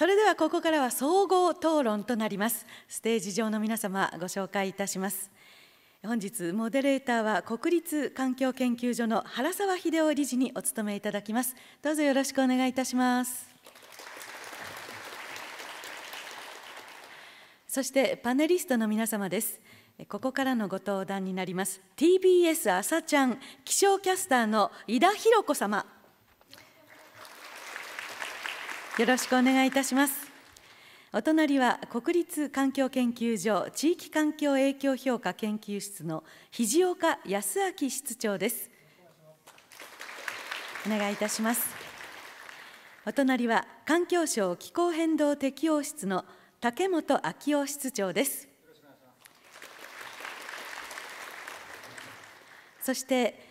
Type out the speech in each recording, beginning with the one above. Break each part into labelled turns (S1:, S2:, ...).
S1: それではここからは総合討論となりますステージ上の皆様ご紹介
S2: いたします本日モデレーターは国立環境研究所の原沢秀夫理事にお務めいただきますどうぞよろしくお願いいたしますそしてパネリストの皆様ですここからのご登壇になります TBS 朝ちゃん気象キャスターの井田博子様よろしくお願いいたしますお隣は国立環境研究所地域環境影響評価研究室の肘岡康明室長ですお願いいたしますお隣は環境省気候変動適応室の竹本昭夫室長ですそして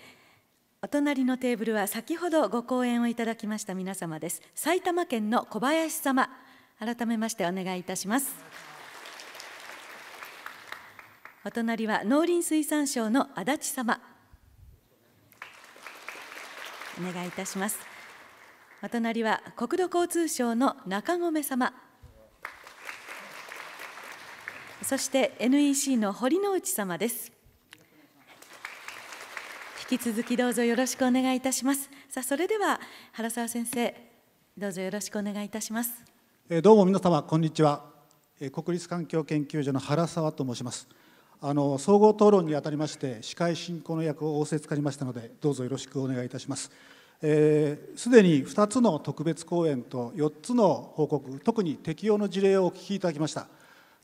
S2: お隣のテーブルは先ほどご講演をいただきました皆様です埼玉県の小林様改めましてお願いいたしますお隣は農林水産省の足立様お願いいたしますお隣は国土交通省の中込様そして NEC の堀之内様です引き続きどうぞよろしくお願いいたしますさあそれでは原沢先生どうぞよろしくお願いいたします
S3: どうも皆様こんにちは国立環境研究所の原沢と申しますあの総合討論にあたりまして司会進行の役を仰せつかりましたのでどうぞよろしくお願いいたしますすで、えー、に2つの特別講演と4つの報告特に適用の事例をお聞きいただきました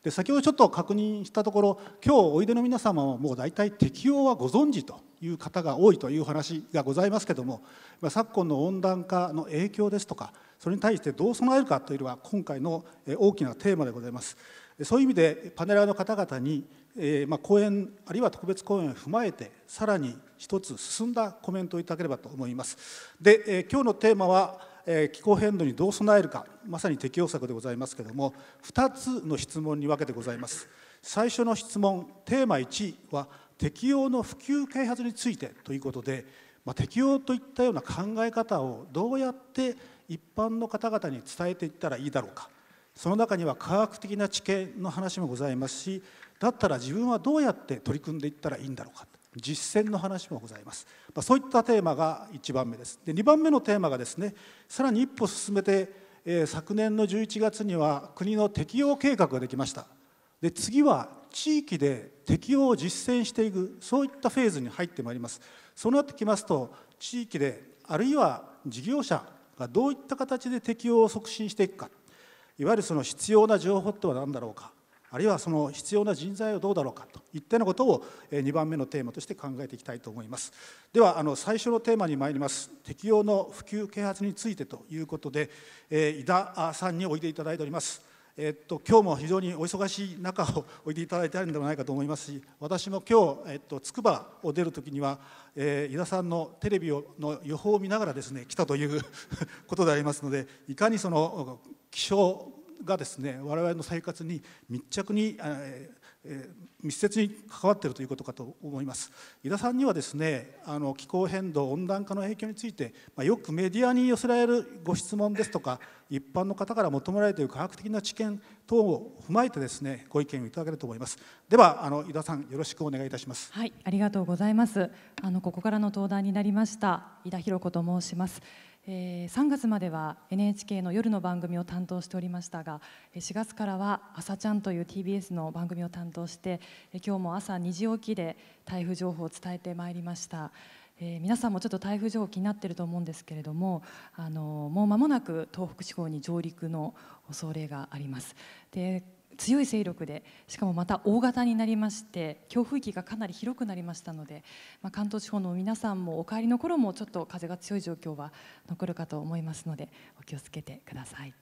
S3: で先ほどちょっと確認したところ今日おいでの皆様ももう大体適用はご存知という方が多いという話がございますけども昨今の温暖化の影響ですとかそれに対してどう備えるかというのは今回の大きなテーマでございます。そういう意味でパネラーの方々に、えま講演あるいは特別講演を踏まえてさらに一つ進んだコメントをいただければと思います。で、え今日のテーマは、え気候変動にどう備えるかまさに適応策でございますけれども2つの質問に分けてございます。最初の質問テーマ1は適用の普及開発についてということで、まあ、適用といったような考え方をどうやって一般の方々に伝えていったらいいだろうかその中には科学的な知見の話もございますしだったら自分はどうやって取り組んでいったらいいんだろうか実践の話もございます、まあ、そういったテーマが1番目ですで2番目のテーマがですねさらに一歩進めて、えー、昨年の11月には国の適用計画ができましたで次は地域で適用を実践していくそういったフェーズに入ってまいりますそうなってきますと地域であるいは事業者がどういった形で適用を促進していくかいわゆるその必要な情報とは何だろうかあるいはその必要な人材はどうだろうかといったようなことを2番目のテーマとして考えていきたいと思いますではあの最初のテーマに参ります適用の普及啓発についてということで井田さんにおいでいただいておりますえっと今日も非常にお忙しい中をおいでいただいてあるんではないかと思いますし私も今日、えっと筑波を出る時には、えー、井田さんのテレビをの予報を見ながらですね来たということでありますのでいかにその気象がですね我々の生活に密着に、えーえ密接に関わっているということかと思います井田さんにはですねあの気候変動温暖化の影響について、まあ、よくメディアに寄せられるご質問ですとか一般の方から求められている科学的な知見等を踏まえてですねご意見をいただけると思いますではあの井田さんよろしくお願いいたします
S1: はいありがとうございますあのここからの登壇になりました井田博子と申しますえー、3月までは NHK の夜の番組を担当しておりましたが4月からは「朝ちゃん」という TBS の番組を担当して今日も朝2時起きで台風情報を伝えてまいりました。えー、皆さんもちょっと台風情報気になっていると思うんですけれども、あのもう間もなく東北地方に上陸の恐れがあります。で強い勢力でしかもまた大型になりまして強風域がかなり広くなりましたので、まあ、関東地方の皆さんもお帰りの頃もちょっと風が強い状況は残るかと思いますのでお気をつけてください。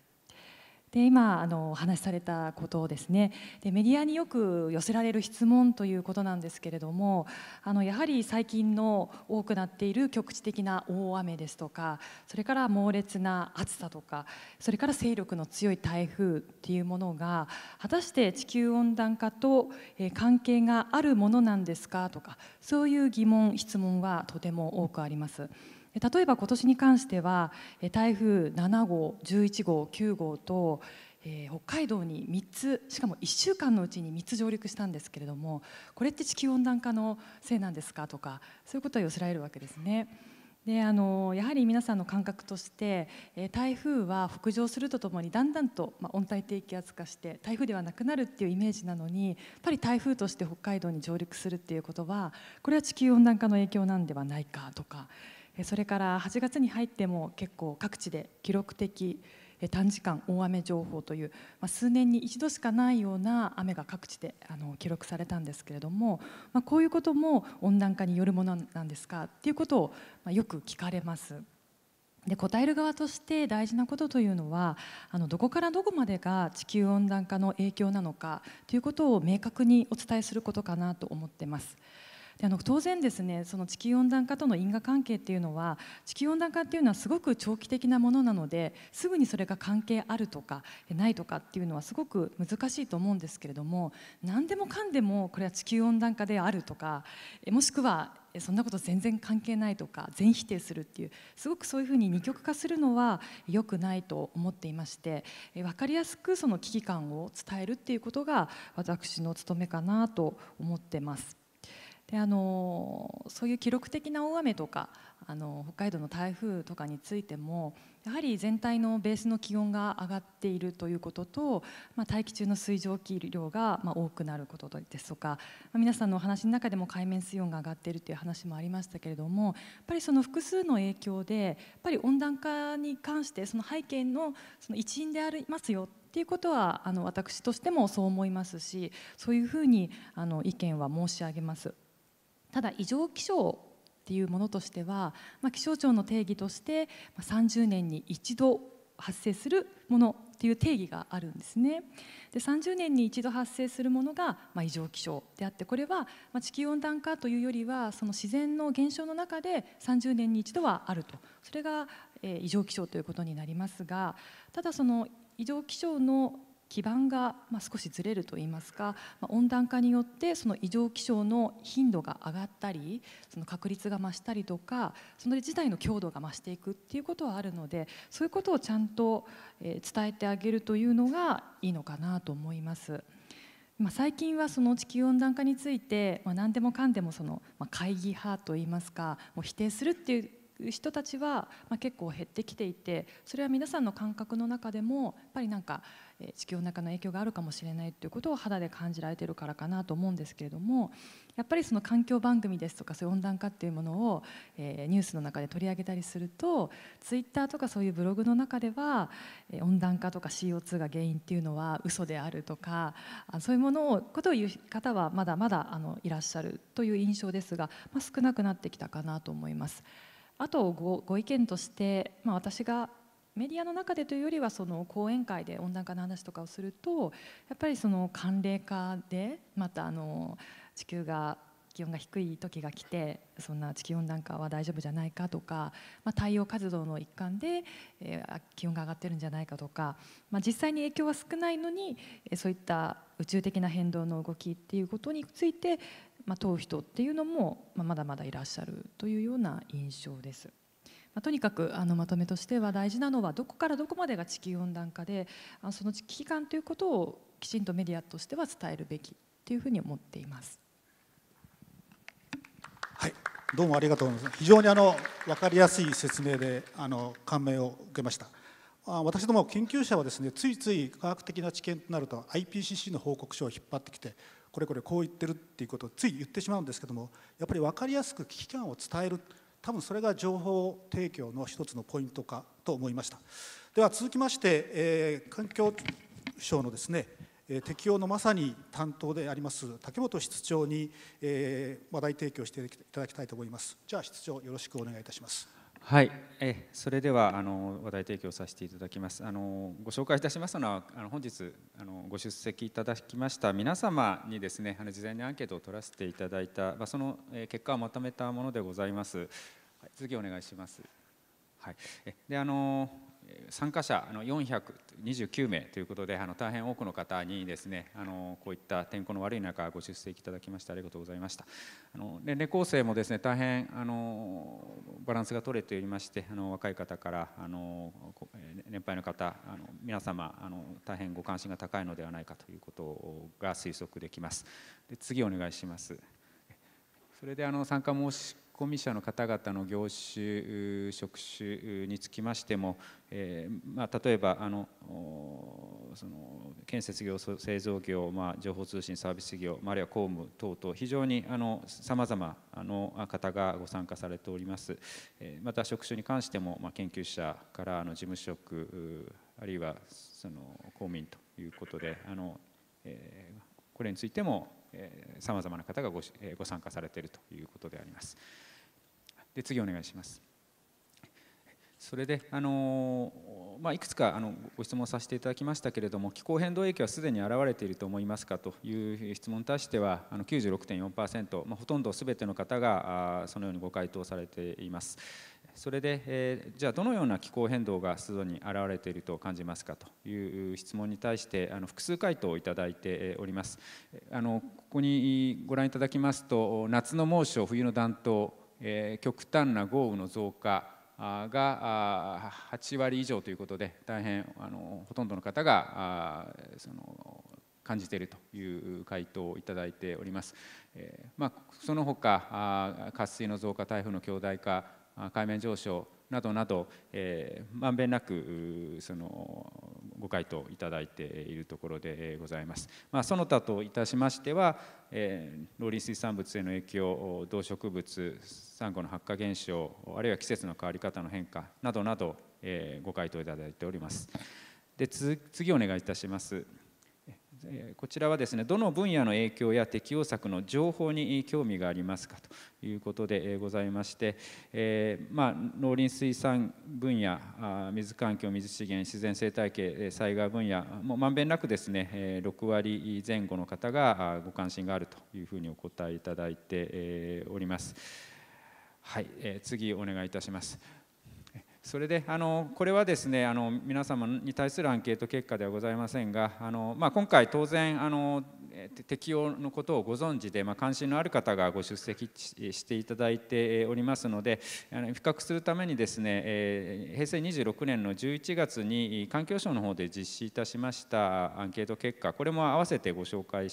S1: で今あのお話しされたことをですねでメディアによく寄せられる質問ということなんですけれどもあのやはり最近の多くなっている局地的な大雨ですとかそれから猛烈な暑さとかそれから勢力の強い台風っていうものが果たして地球温暖化と関係があるものなんですかとかそういう疑問質問はとても多くあります。例えば今年に関しては台風7号11号9号と、えー、北海道に3つしかも1週間のうちに3つ上陸したんですけれどもこれって地球温暖化のせいなんですかとかそういうことは寄せられるわけですね。であのやはり皆さんの感覚として、え台風は北上するとともにだんだんと、ま温帯低気圧化して台風ではなくなるっていうイメージなのにやっぱり台風として北海道に上陸するっていうことはこれは地球温暖化の影響なんではないかとかそれから8月に入っても結構各地で記録的短時間大雨情報という、数年に一度しかないような雨が各地で記録されたんですけれども、こういうことも温暖化によるものなんですかっていうことを、よく聞かれます。で答える側として大事なことというのはあのどこからどこまでが地球温暖化の影響なのかということを明確にお伝えすることかなと思ってます。であの当然ですねその地球温暖化との因果関係っていうのは地球温暖化っていうのはすごく長期的なものなのですぐにそれが関係あるとかないとかっていうのはすごく難しいと思うんですけれども何でもかんでもこれは地球温暖化であるとかもしくはそんなこと全然関係ないとか全否定するっていうすごくそういうふうに二極化するのは良くないと思っていまして分かりやすくその危機感を伝えるっていうことが私の務めかなと思ってます。であのそういう記録的な大雨とかあの北海道の台風とかについてもやはり全体のベースの気温が上がっているということと、まあ、大気中の水蒸気量がまあ多くなることですとか、まあ、皆さんのお話の中でも海面水温が上がっているという話もありましたけれどもやっぱりその複数の影響でやっぱり温暖化に関してその背景のその一因でありますよっていうことはあの私としてもそう思いますしそういうふうにあの意見は申し上げます。ただ異常気象っていうものとしては、まあ、気象庁の定義として30年に一度発生するものっていう定義があるんですね。で30年に一度発生するものが、まあ、異常気象であってこれは、まあ、地球温暖化というよりはその自然の現象の中で30年に一度はあるとそれが、えー、異常気象ということになりますがただその異常気象の基盤が、ま少しずれるといいますか、ま温暖化によってその異常気象の頻度が上がったりその確率が増したりとかその事態の強度が増していくっていうことはあるのでそういうことをちゃんと、え伝えてあげるというのがいいのかなと思います。ま最近はその地球温暖化について、ま何でもかんでもその、ま会議派といいますかもう否定するっていう人たちは、まあ、結構減ってきていてそれは皆さんの感覚の中でもやっぱりなんか地球温暖化の影響があるかもしれないということを肌で感じられてるからかなと思うんですけれどもやっぱりその環境番組ですとかそういう温暖化っていうものを、えー、ニュースの中で取り上げたりするとツイッターとかそういうブログの中では、え温暖化とか CO2 が原因っていうのは嘘であるとかそういうものをことを言う方はまだまだあのいらっしゃるという印象ですが、まあ、少なくなってきたかなと思います。あとご意見として、まあ、私がメディアの中でというよりはその講演会で温暖化の話とかをするとやっぱりその寒冷化でまたあの地球が気温が低い時が来てそんな地球温暖化は大丈夫じゃないかとか、まあ、太陽活動の一環で、えー、気温が上がってるんじゃないかとか、まあ、実際に影響は少ないのにそういった宇宙的な変動の動きっていうことについてまあ、問う人っていうのも、まあ、まだまだいらっしゃるというような印象です。まあ、とにかくあのまとめとしては大事なのはどこからどこまでが地球温暖化であその危機感ということをきちんとメディアとしては伝えるべきというふうに思っています。
S3: はいどうもありがとうございます。非常にあの分かりやすい説明であの感銘を受けました。私ども研究者はですねついつい科学的な知見となると IPCC の報告書を引っ張ってきてこれこれこう言ってるっていうことをつい言ってしまうんですけどもやっぱり分かりやすく危機感を伝える多分それが情報提供の一つのポイントかと思いましたでは続きまして、えー、環境省のですね適用のまさに担当であります竹本室長に、えー、話題提供していただきたいと思いますじゃあ室長よろしくお願いいたします
S4: はいえそれではあの話題提供させていただきますあのご紹介いたしますのはあの本日あのご出席いただきました皆様にですねあの事前にアンケートを取らせていただいた、まあ、その結果をまとめたものでございます、はい、次お願いしますはい、であの参加者あの429名ということであの大変多くの方にですねあのこういった天候の悪い中ご出席いただきましてありがとうございましたあの年齢構成もですね大変あのバランスが取れておりましてあの若い方からあの年配の方あの皆様あの大変ご関心が高いのではないかということが推測できますで次お願いしますそれであの参加申し込み者の方々の業種職種につきましても、えー、まあ、例えばあのその建設業製造業、まあ、情報通信サービス業、あ、るいは公務等々非常にさまざまな方がご参加されております、えー、また職種に関しても、まあ、研究者からの事務職あるいはその公務員ということであの、えー、これについてもさまざまな方がご,、えご参加されているということであります。で次お願いします。それで、あのまあ、いくつかあのご質問させていただきましたけれども気候変動影響はすでに表れていると思いますかという質問に対してはあの96.4%、まあ、ほとんどすべての方があそのようにご回答されています。それで、えー、じゃあどのような気候変動がすでに現れていると感じますかという質問に対してあの複数回答をいただいております。あのここにご覧いただきますと夏の猛暑冬の暖冬え極端な豪雨の増加が8割以上ということで大変あのほとんどの方がその感じているという回答をいただいております。えー、まあ、その他渇水の増加台風の強大化海面上昇などなど、えー、まんべんなくそのご回答いただいているところでございます。まあ、その他といたしましては、えー、農林水産物への影響、動植物、サンゴの発火現象、あるいは季節の変わり方の変化などなど、えー、ご回答いただいております。で次お願いいたします。こちらはですねどの分野の影響や適応策の情報に興味がありますかということでございまして、えー、まあ、農林水産分野水環境水資源自然生態系災害分野もまんべんなくですね6割前後の方がご関心があるというふうにお答えいただいております。はい、えー、次お願いいたします。それであのこれはですねあの皆様に対するアンケート結果ではございませんがあの、まあ、今回当然あの適用のことをご存知で、まあ、関心のある方がご出席していただいておりますので 比較するためにですね、え平成26年の11月に環境省の方で実施いたしましたアンケート結果これも併せてご紹介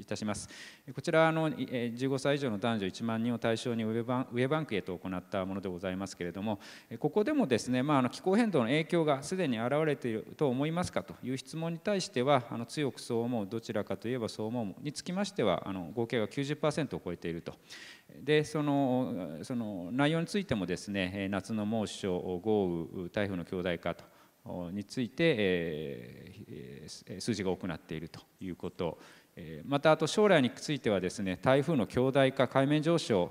S4: いたしますこちらの15歳以上の男女1万人を対象にウェバンウェブアンケートを行ったものでございますけれどもここでもですね、まあ、あの気候変動の影響がすでに現れていると思いますかという質問に対してはあの強くそう思うどちらかといえばそう思うにつきましてはあの合計が90%を超えているとでそのその内容についてもですね夏の猛暑豪雨台風の強大化とについて、えー、数字が多くなっているということまたあと将来についてはですね台風の強大化海面上昇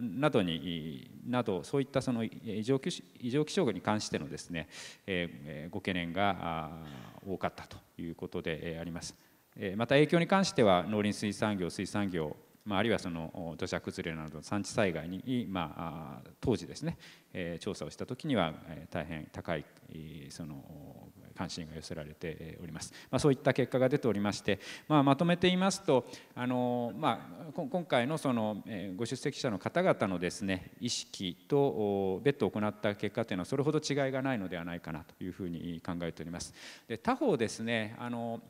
S4: などになどそういったその異常異常気象に関してのですね、えー、ご懸念が多かったということであります。また影響に関しては農林水産業水産業まあ、るいはその土砂崩れなどの産地災害に、まあ、当時ですね、え調査をした時には大変高いその関心が寄せられております、まあ、そういった結果が出ておりまして、まあ、まとめていますとあの、まあ、今回のそのご出席者の方々のですね意識と別途行った結果というのはそれほど違いがないのではないかなというふうに考えております。で他方ですねあの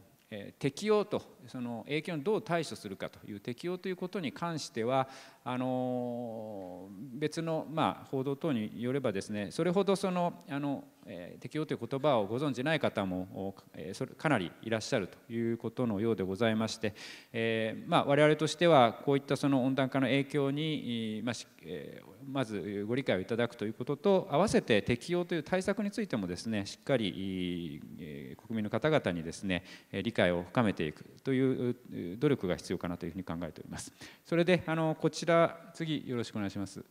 S4: 適用とその影響にどう対処するかという適用ということに関してはあの別のまあ報道等によればですねそれほどそのあのえ適用という言葉をご存じない方もかなりいらっしゃるということのようでございまして、えまあ、我々としてはこういったその温暖化の影響に、まえまずご理解をいただくということと合わせて適用という対策についてもですねしっかり、え国民の方々にですね理解を深めていくという努力が必要かなというふうに考えております。それであのこちら次よろしくお願いします。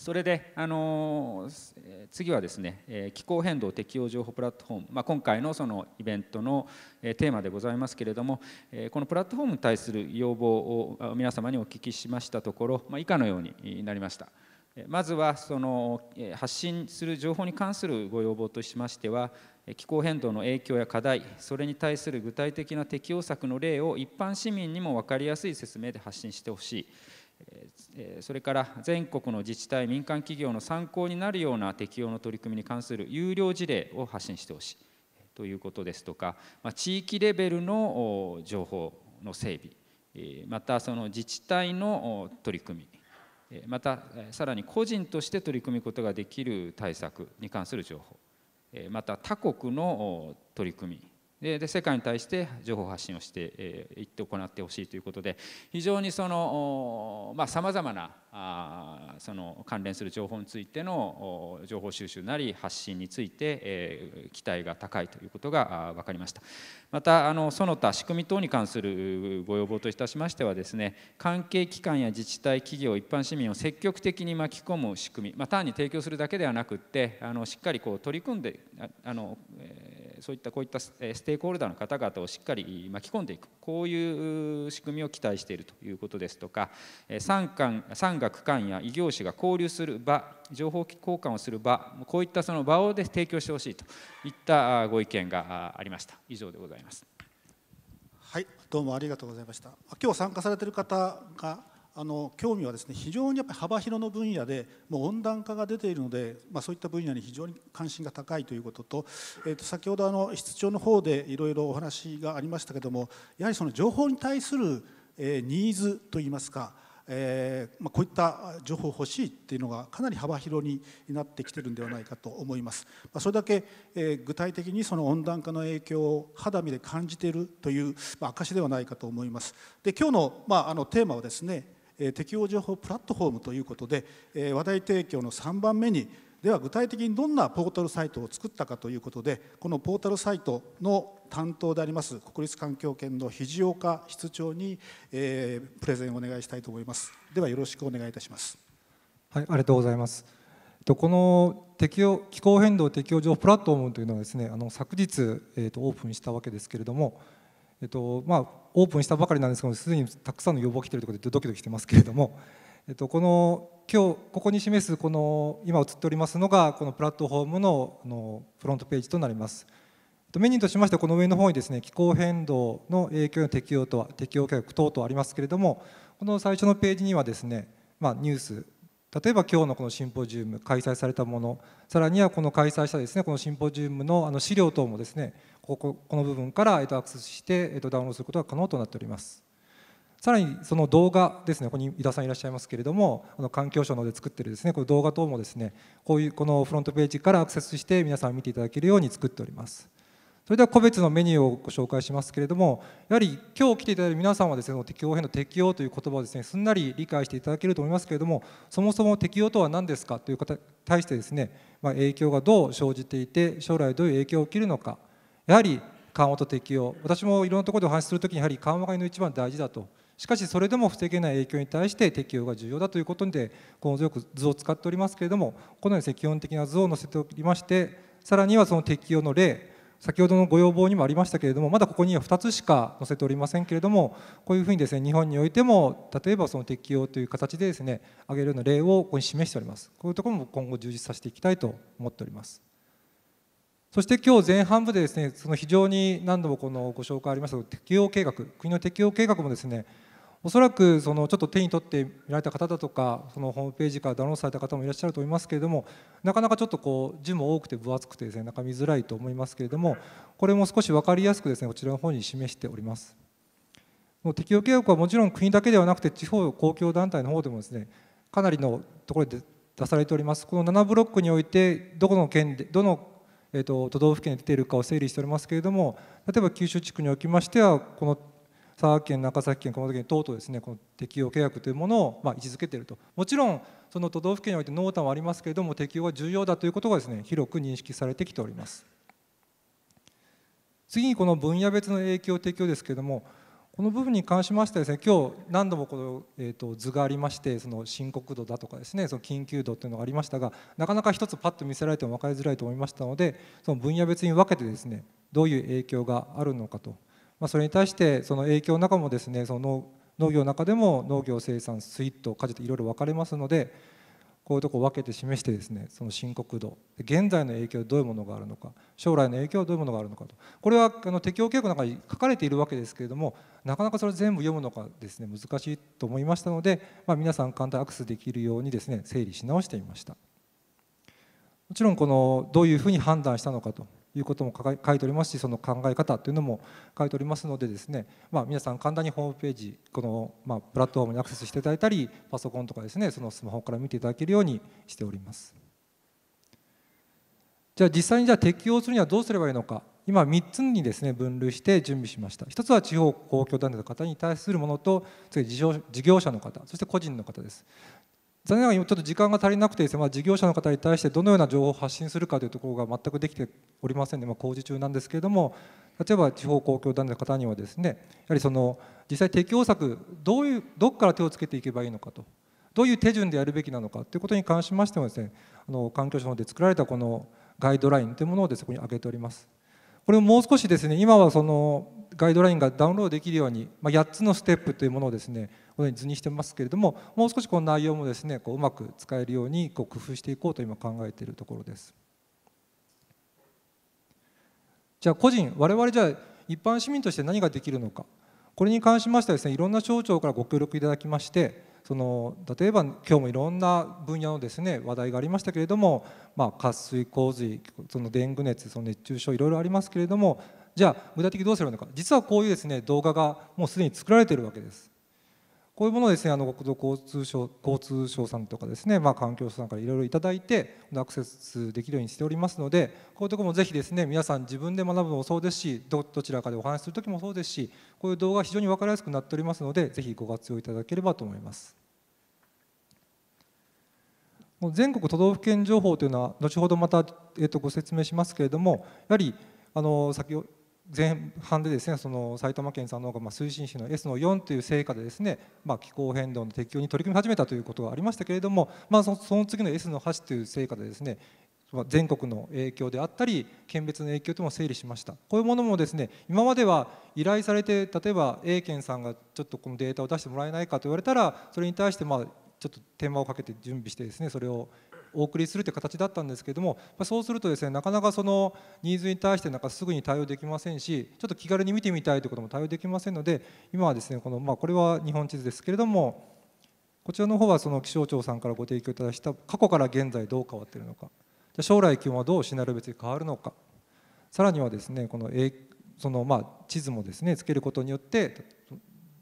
S4: それで、あのー、次はですね、え気候変動適用情報プラットフォーム、まあ、今回のそのイベントの、えテーマでございますけれども、えこのプラットフォームに対する要望を皆様にお聞きしましたところ、まあ、以下のようになりました。まずはその発信する情報に関するご要望としましては気候変動の影響や課題それに対する具体的な適応策の例を一般市民にも分かりやすい説明で発信してほしい。それから全国の自治体、民間企業の参考になるような適用の取り組みに関する有料事例を発信してほしいということですとか、ま地域レベルの情報の整備、またその自治体の取り組み、またさらに個人として取り組むことができる対策に関する情報、また他国の取り組みで世界に対して情報発信をしてい、えって行ってほしいということで非常にそのさまざ、まなあその関連する情報についての情報収集なり発信について、えー、期待が高いということが分かりましたまたあのその他仕組み等に関するご要望といたしましてはですね関係機関や自治体企業一般市民を積極的に巻き込む仕組み、まあ、単に提供するだけではなくってあのしっかりこう取り組んであの、えーそういったこういったステークホルダーの方々をしっかり巻き込んでいくこういう仕組みを期待しているということですとか産官産学官や異業種が交流する場情報交換をする場こういったその場をで提供してほしいといったご意見がありました以上でご
S3: ざいます。はいどうもありがとうございました今日参加されてる方があの興味はですね非常にやっぱ幅広の分野でもう温暖化が出ているので、まあ、そういった分野に非常に関心が高いということと,、えー、と先ほどあの室長の方でいろいろお話がありましたけどもやはりその情報に対する、えニーズといいますか、えー、まあ、こういった情報欲しいっていうのがかなり幅広になってきてるんではないかと思います。まあ、それだけ、えー、具体的にその温暖化の影響を肌身で感じているという、まあ、証ではないかと思います。で今日のまああのテーマはですね適応情報プラットフォームということで話題提供の3番目にでは具体的にどんなポータルサイトを作ったかということでこのポータルサイトの担当であります国立環境研の肘岡室長に、えー、プレゼンをお願いしたいと思いますではよろしくお願いいたします
S5: はいありがとうございますこの適用気候変動適用報プラットフォームというのはですねあの昨日、えーと、とオープンしたわけですけれども、えーとまあ、オープンしたばかりなんですけどすでにたくさんの要望が来ているということでドキドキしてますけれども、えっと、この今日ここに示すこの今映っておりますのがこのプラットフォームののフロントページとなります。メニューとしましてはこの上の方にですね気候変動の影響の適用とは適用計画等々ありますけれどもこの最初のページにはですね、まあ、ニュース例えば今日のこのシンポジウム開催されたものさらにはこの開催したですねこのシンポジウムのあの資料等もですねこここの部分からアクセスしてダウンロードすることが可能となっておりますさらにその動画ですねここに井田さんいらっしゃいますけれどもあの環境省ので作ってるですねこの動画等もですねこういうこのフロントページからアクセスして皆さん見ていただけるように作っておりますそれでは個別のメニューをご紹介しますけれどもやはり今日来ていただいた皆さんはですね適応への適応という言葉をですねすんなり理解していただけると思いますけれどもそもそも適応とは何ですかという方に対してですね、まあ、影響がどう生じていて将来どういう影響を受けるのかやはり緩和と適用私もいろんなところでお話しするときにやはり緩和が一番大事だとしかしそれでも防げない影響に対して適用が重要だということでこのく図を使っておりますけれどもこのように基本的な図を載せておりましてさらにはその適用の例先ほどのご要望にもありましたけれどもまだここには2つしか載せておりませんけれどもこういうふうにですね日本においても例えばその適用という形でですね挙げるような例をここに示しておりますこういうところも今後充実させていきたいと思っておりますそして今日前半部でですねその非常に何度もこのご紹介ありました適用計画国の適用計画もですねおそらくそのちょっと手に取って見られた方だとかそのホームページからダウンロードされた方もいらっしゃると思いますけれどもなかなかちょっとこう字も多くて分厚くてですね中見づらいと思いますけれどもこれも少し分かりやすくですねこちらの方に示しております。もう適用契約はもちろん国だけではなくて地方公共団体の方でもですねかなりのところで出されておりますこの7ブロックにおいてどこの県でどのえーと、と都道府県に出ているかを整理しておりますけれども例えば九州地区におきましてはこの佐賀県中崎県熊本県等々ですねこの適用契約というものをま位置づけているともちろんその都道府県において濃淡はありますけれども適用は重要だということがですね広く認識されてきております次にこの分野別の影響適用ですけれどもこの部分に関しましてはですね今日何度もこの、えー、と図がありましてその深刻度だとかですねその緊急度というのがありましたがなかなか一つパッと見せられても分かりづらいと思いましたのでその分野別に分けてですねどういう影響があるのかとまあ、それに対してその影響の中もですねその農業の中でも農業生産スイート果樹といろいろ分かれますのでこういうとこを分けて示してですねその深刻度現在の影響どういうものがあるのか将来の影響はどういうものがあるのかとこれはあの適応計画の中に書かれているわけですけれどもなかなかそれ全部読むのがですね難しいと思いましたので、まあ、皆さん簡単にアクセスできるようにですね整理し直してみましたもちろんこのどういうふうに判断したのかということも書いておりますしその考え方というのも書いておりますのでですね、まあ、皆さん簡単にホームページこの、まあ、プラットフォームにアクセスしていただいたりパソコンとかですねそのスマホから見ていただけるようにしておりますじゃあ実際にじゃあ適用するにはどうすればいいのか今3つにですね分類して準備しました1つは地方公共団体の方に対するものと次事業者の方そして個人の方です残念ながらちょっと時間が足りなくてです、ね、まあ、事業者の方に対してどのような情報を発信するかというところが全くできておりませんで、まあ、工事中なんですけれども例えば地方公共団体の方にはですねやはりその実際適応策どういうどこから手をつけていけばいいのかとどういう手順でやるべきなのかということに関しましてもですねあの環境省で作られたこのガイドラインというものをです、ね、こに挙げております。これをもう少しですね今はそのガイドラインがダウンロードできるように、まあ、8つのステップというものをですねこのように図にしてますけれどももう少しこの内容もですねこううまく使えるようにこう工夫していこうと今考えているところです。じゃあ個人我々じゃあ一般市民として何ができるのかこれに関しましてはですねいろんな省庁からご協力いただきましてその例えば今日もいろんな分野のですね話題がありましたけれども、まあ、渇水洪水そのデング熱その熱中症いろいろありますけれどもじゃあ具体的にどうすればいいのか実はこういうですね動画がもうすでに作られているわけです。こういうものをですねあの国土交通省交通省さんとかですね、まあ、環境省さんからいろいろいただいてアクセスできるようにしておりますのでこういうとこもぜひですね皆さん自分で学ぶのもそうですしどちらかでお話しする時もそうですしこういう動画非常に分かりやすくなっておりますのでぜひご活用いただければと思います。全国都道府県情報というのは後ほどまた、えー、とご説明しますけれどもやはりあの先ほど前半でですねその埼玉県さんの方がま推進士の S の4という成果でですね、まあ、気候変動の適用に取り組み始めたということがありましたけれども、まあ、その次の S の8という成果でですね全国の影響であったり県別の影響とも整理しましたこういうものもですね今までは依頼されて例えば A 県さんがちょっとこのデータを出してもらえないかと言われたらそれに対してまあちょっと手間をかけて準備してですねそれをお送りするという形だったんですけれどもそうするとですねなかなかそのニーズに対してなんかすぐに対応できませんしちょっと気軽に見てみたいということも対応できませんので今はですねこの、まあ、これは日本地図ですけれどもこちらの方はその気象庁さんからご提供いただいた過去から現在どう変わっているのかじゃ将来気温はどうシナリオ別に変わるのかさらにはですねこのそのまあ地図もですねつけることによって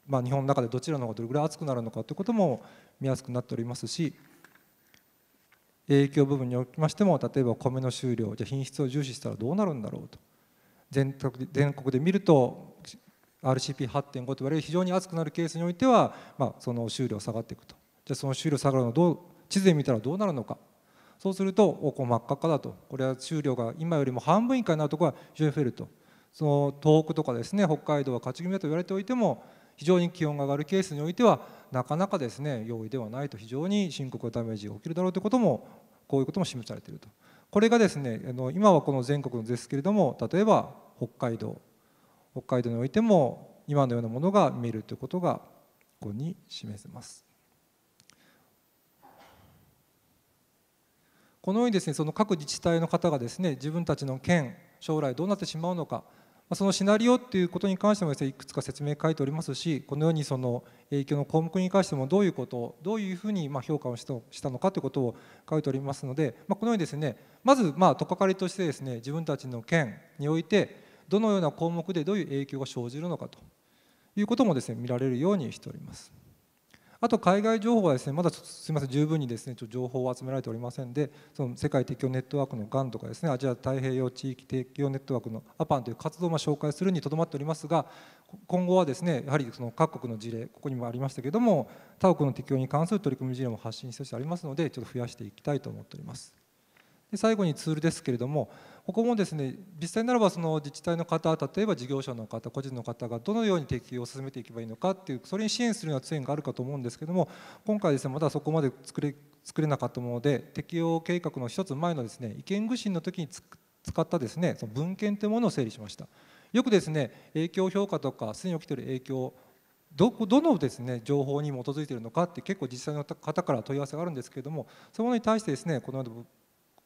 S5: まあ、日本の中でどちらの方がどれぐらい暑くなるのかということも見やすくなっておりますし影響部分におきましても例えば米の収量じゃ品質を重視したらどうなるんだろうと全国全国で見ると RCP8.5 といわれる非常に暑くなるケースにおいては、まあ、その収量下がっていくとじゃその収量下がるのどう地図で見たらどうなるのかそうするとおこ真っ赤っかだとこれは収量が今よりも半分以下になるところが非常に増えるとその東北とかですね北海道は勝ち組だと言われておいても非常に気温が上がるケースにおいてはなかなかですね容易ではないと非常に深刻なダメージが起きるだろうということもこういうことも示されているとこれがですねあの今はこの全国ですけれども例えば北海道北海道においても今のようなものが見えるということがここに示せます。このようにですねその各自治体の方がですね自分たちの県将来どうなってしまうのかそのシナリオっていうことに関してもです、ね、いくつか説明書いておりますしこのようにその影響の項目に関してもどういうことどういうふうにま評価をしたのかということを書いておりますので、まあ、このようにですねまずまあとっかかりとしてですね自分たちの件においてどのような項目でどういう影響が生じるのかということもですね見られるようにしております。あと海外情報はですねまだすみません十分にですねちょ情報を集められておりませんでその世界適応ネットワークのがんとかですねアジア太平洋地域適応ネットワークのアパンという活動を紹介するにとどまっておりますが今後はですねやはりその各国の事例ここにもありましたけども他国の適応に関する取り組み事例も発信してありますのでちょっと増やしていきたいと思っております。で最後にツールですけれどもここもですね実際ならばその自治体の方例えば事業者の方個人の方がどのように適用を進めていけばいいのかっていうそれに支援するような支援があるかと思うんですけども今回ですねまだそこまで作れ作れなかったもので適用計画の一つ前のですね意見具信の時に使ったですねその文献というものを整理しました。よくですね影響評価とかすでに起きている影響どどのです、ね、情報に基づいているのかって結構実際の方から問い合わせがあるんですけれどもそういうものに対してですねこのような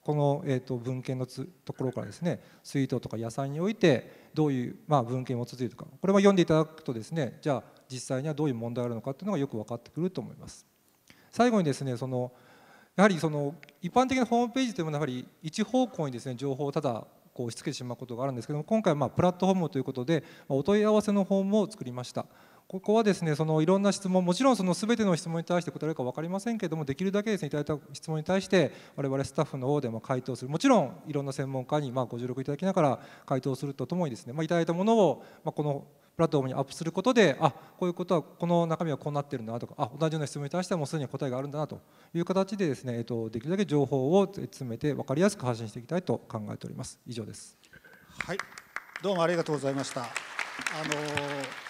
S5: この、えー、と文献のつところからですね水筒とか野菜においてどういう、まあ、文献を続いているかこれも読んでいただくとですねじゃあ実際にはどういう問題があるのかっていうのがよく分かってくると思います。最後にですねそのやはりその一般的なホームページというものはやはり一方向にですね情報をただこう押し付けてしまうことがあるんですけども今回はまあプラットフォームということでお問い合わせのフォームを作りました。ここはですねそのいろんな質問もちろんその全ての質問に対して答えるか分かりませんけれどもできるだけですねいただいた質問に対して我々スタッフの方でも回答するもちろんいろんな専門家にまご協力いただきながら回答するとともにですね、まあ、いただいたものを、まこのプラットフォームにアップすることであこういうことはこの中身はこうなってるんだなとかあ同じような質問に対してはもうすでに答えがあるんだなという形でですね、えっと、できるだけ情報を詰めて分かりやすく発信していきたいと考えております以上です
S3: はいどうもありがとうございましたあの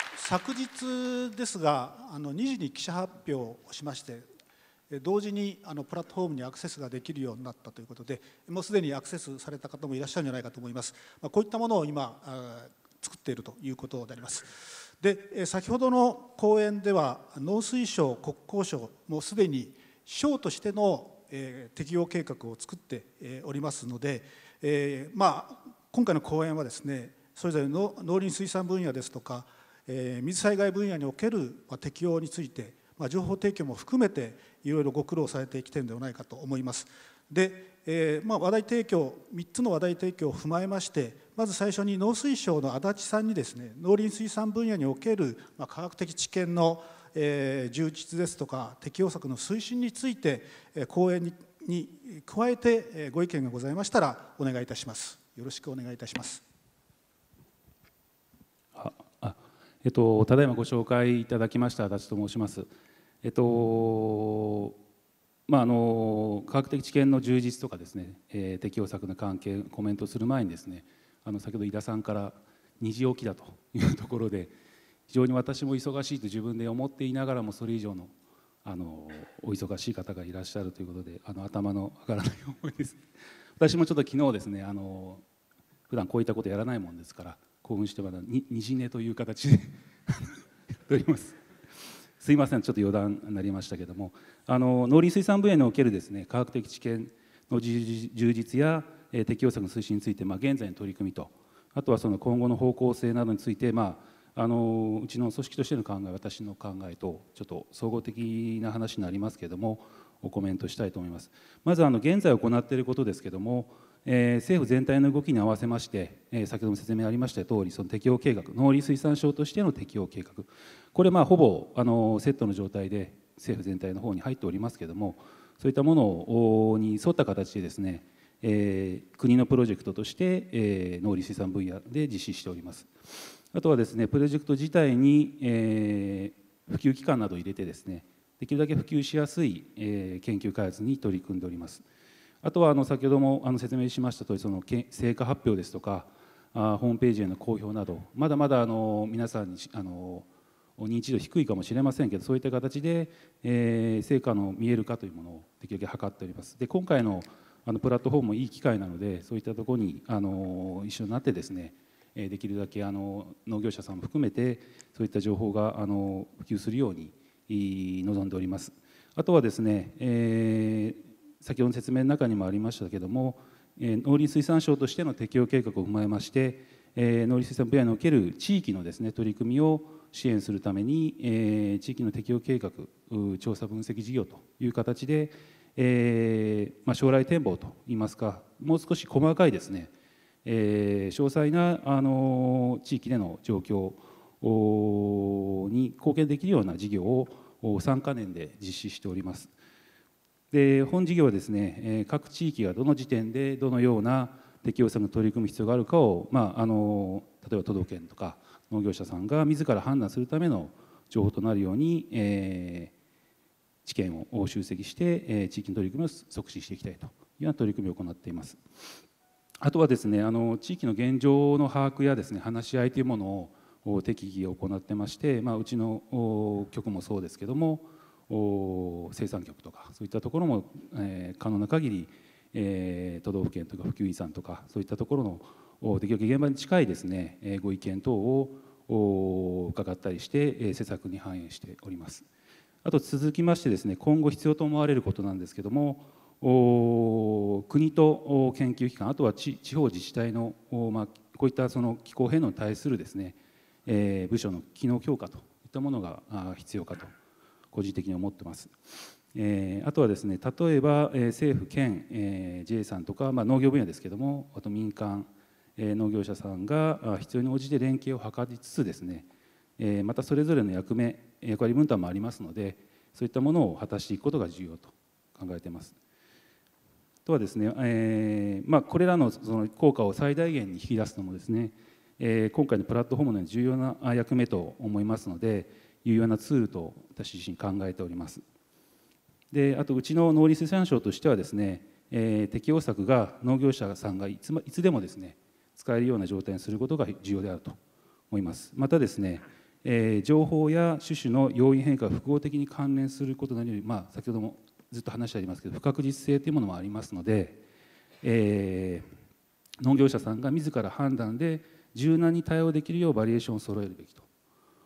S3: ー昨日ですがあの2時に記者発表をしまして同時にあのプラットフォームにアクセスができるようになったということでもうすでにアクセスされた方もいらっしゃるんじゃないかと思います、まあ、こういったものを今作っているということでありますで先ほどの講演では農水省国交省もうすでに省としての、え適用計画を作って、えおりますので、えー、まあ、今回の講演はですねそれぞれの農林水産分野ですとかえ水災害分野における、まあ、適用について、まあ、情報提供も含めていろいろご苦労されてきているのではないかと思います。で、えーまあ、話題提供3つの話題提供を踏まえましてまず最初に農水省の足立さんにですね農林水産分野における、まあ、科学的知見の、え充実ですとか適用策の推進について、え講演に加えて、えご意見がございましたらお願いいたします。よろしくお願いいたします。
S6: えっと、ただいまご紹介いただきました足立と申します。えっとまあ、あの科学的知見の充実とかですね、えー、適応策の関係コメントする前にですねあの先ほど井田さんから虹起きだというところで非常に私も忙しいと自分で思っていながらもそれ以上のあのお忙しい方がいらっしゃるということであの頭の上がらない思いです私もちょっと昨日ですねあの普段こういったことやらないもんですから興奮してまだにじねという形でりますすいませんちょっと余談になりましたけれどもあの農林水産分野におけるですね科学的知見の充実や、えー、適応策の推進について、まあ、現在の取り組みとあとはその今後の方向性などについて、まあ、あのうちの組織としての考え私の考えとちょっと総合的な話になりますけれどもおコメントしたいと思いますまずあの現在行っていることですけどもえ政府全体の動きに合わせまして、え先ほども説明ありました通り、その適用計画、農林水産省としての適用計画、これ、まあ、ほぼあのセットの状態で政府全体の方に入っておりますけれども、そういったものに沿った形でですね、え国のプロジェクトとして、え農林水産分野で実施しております。あとはですね、プロジェクト自体に、え普及機関などを入れてですね、できるだけ普及しやすい、え研究開発に取り組んでおります。あとはあの先ほどもあの説明しましたとおりその成果発表ですとかあホームページへの公表などまだまだあの皆さんにあの認知度低いかもしれませんけどそういった形で、えー、成果の見える化というものをできるだけ図っております。で今回のあのプラットフォームもいい機会なのでそういったところにあの一緒になってですねできるだけあの農業者さんも含めてそういった情報があの普及するように望んでおります。あとはですね、えー先ほどの説明の中にもありましたけども、え農林水産省としての適用計画を踏まえまして、え農林水産分野における地域のですね取り組みを支援するために、え地域の適用計画調査分析事業という形で、えま将来展望といいますかもう少し細かいですね、え詳細な、あの地域での状況に貢献できるような事業を3か年で実施しております。で本事業はですね各地域がどの時点でどのような適用策に取り組む必要があるかを、まあ、あの例えば都道府県とか農業者さんが自ら判断するための情報となるように、えー、知見を集積して、えー、地域の取り組みを促進していきたいというような取り組みを行っています。あとはですねあの地域の現状の把握やですね話し合いというものを適宜行ってまして、まあ、うちの局もそうですけども生産局とかそういったところも、え可能な限り、え都道府県とか普及遺員さんとかそういったところのできるだけ現場に近いですね、えご意見等を伺ったりして、え施策に反映しております。あと続きましてですね今後必要と思われることなんですけども国と研究機関あとは地方自治体の、まこういったその気候変動に対するですね、え部署の機能強化といったものが必要かと個人的に思ってます。えー、あとはですね例えば、えー、政府県、えー、j さんとか、まあ、農業分野ですけどもあと民間、えー、農業者さんが必要に応じて連携を図りつつですね、えー、またそれぞれの役目役割分担もありますのでそういったものを果たしていくことが重要と考えています。とはですね、えーまあ、これらのその効果を最大限に引き出すのもですね、えー、今回のプラットフォームの重要な役目と思いますので、いうようなツールと私自身考えておりますであとうちの農林水産省としてはですね、えー、適用策が農業者さんがいついつでもですね使えるような状態にすることが重要であると思いますまたですね、えー、情報や種々の要因変化が複合的に関連することなより、まあ、先ほどもずっと話してありますけど不確実性というものもありますので、えー、農業者さんが自ら判断で柔軟に対応できるようバリエーションを揃えるべきと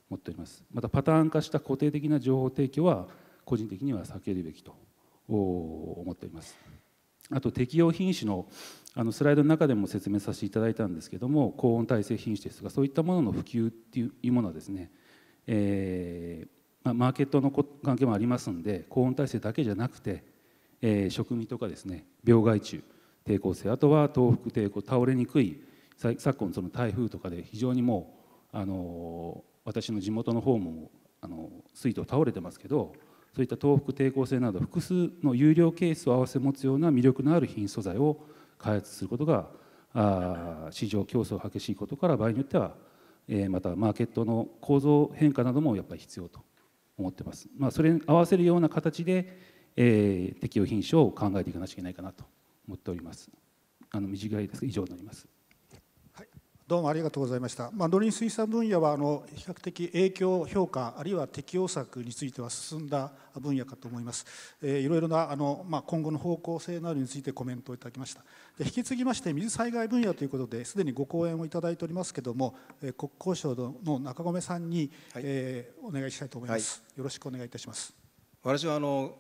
S6: 思っておりますまたパターン化した固定的な情報提供は個人的には避けるべきと思っておりますあと適用品種のあのスライドの中でも説明させていただいたんですけども高温耐性品種ですとかそういったものの普及っていうものはですね、えーまあ、マーケットの関係もありますんで高温耐性だけじゃなくて、えー、食味とかですね病害虫抵抗性あとは東北抵抗倒れにくい昨今その台風とかで非常にもうあのー私の地元の方もあの水道倒れてますけどそういった東北抵抗性など複数の有料ケースを合わせ持つような魅力のある品素材を開発することがあ市場競争激しいことから場合によっては、えー、またマーケットの構造変化などもやっぱり必要と思ってます、まあ、それに合わせるような形で、えー、適用品種を考えていかなきゃいけないかなと思っておりますあの短いですが以上になります
S3: どうもありがとうございました、まあ、農林水産分野はあの比較的影響評価あるいは適応策については進んだ分野かと思います、えー、いろいろなあの、まあ、今後の方向性などについてコメントをいただきましたで引き継ぎまして水災害分野ということですでにご講演をいただいておりますけども、えー、国交省の中込さんに、はい、えー、お願いしたいと思います、はい、よろしくお願いいたします
S7: 私はあの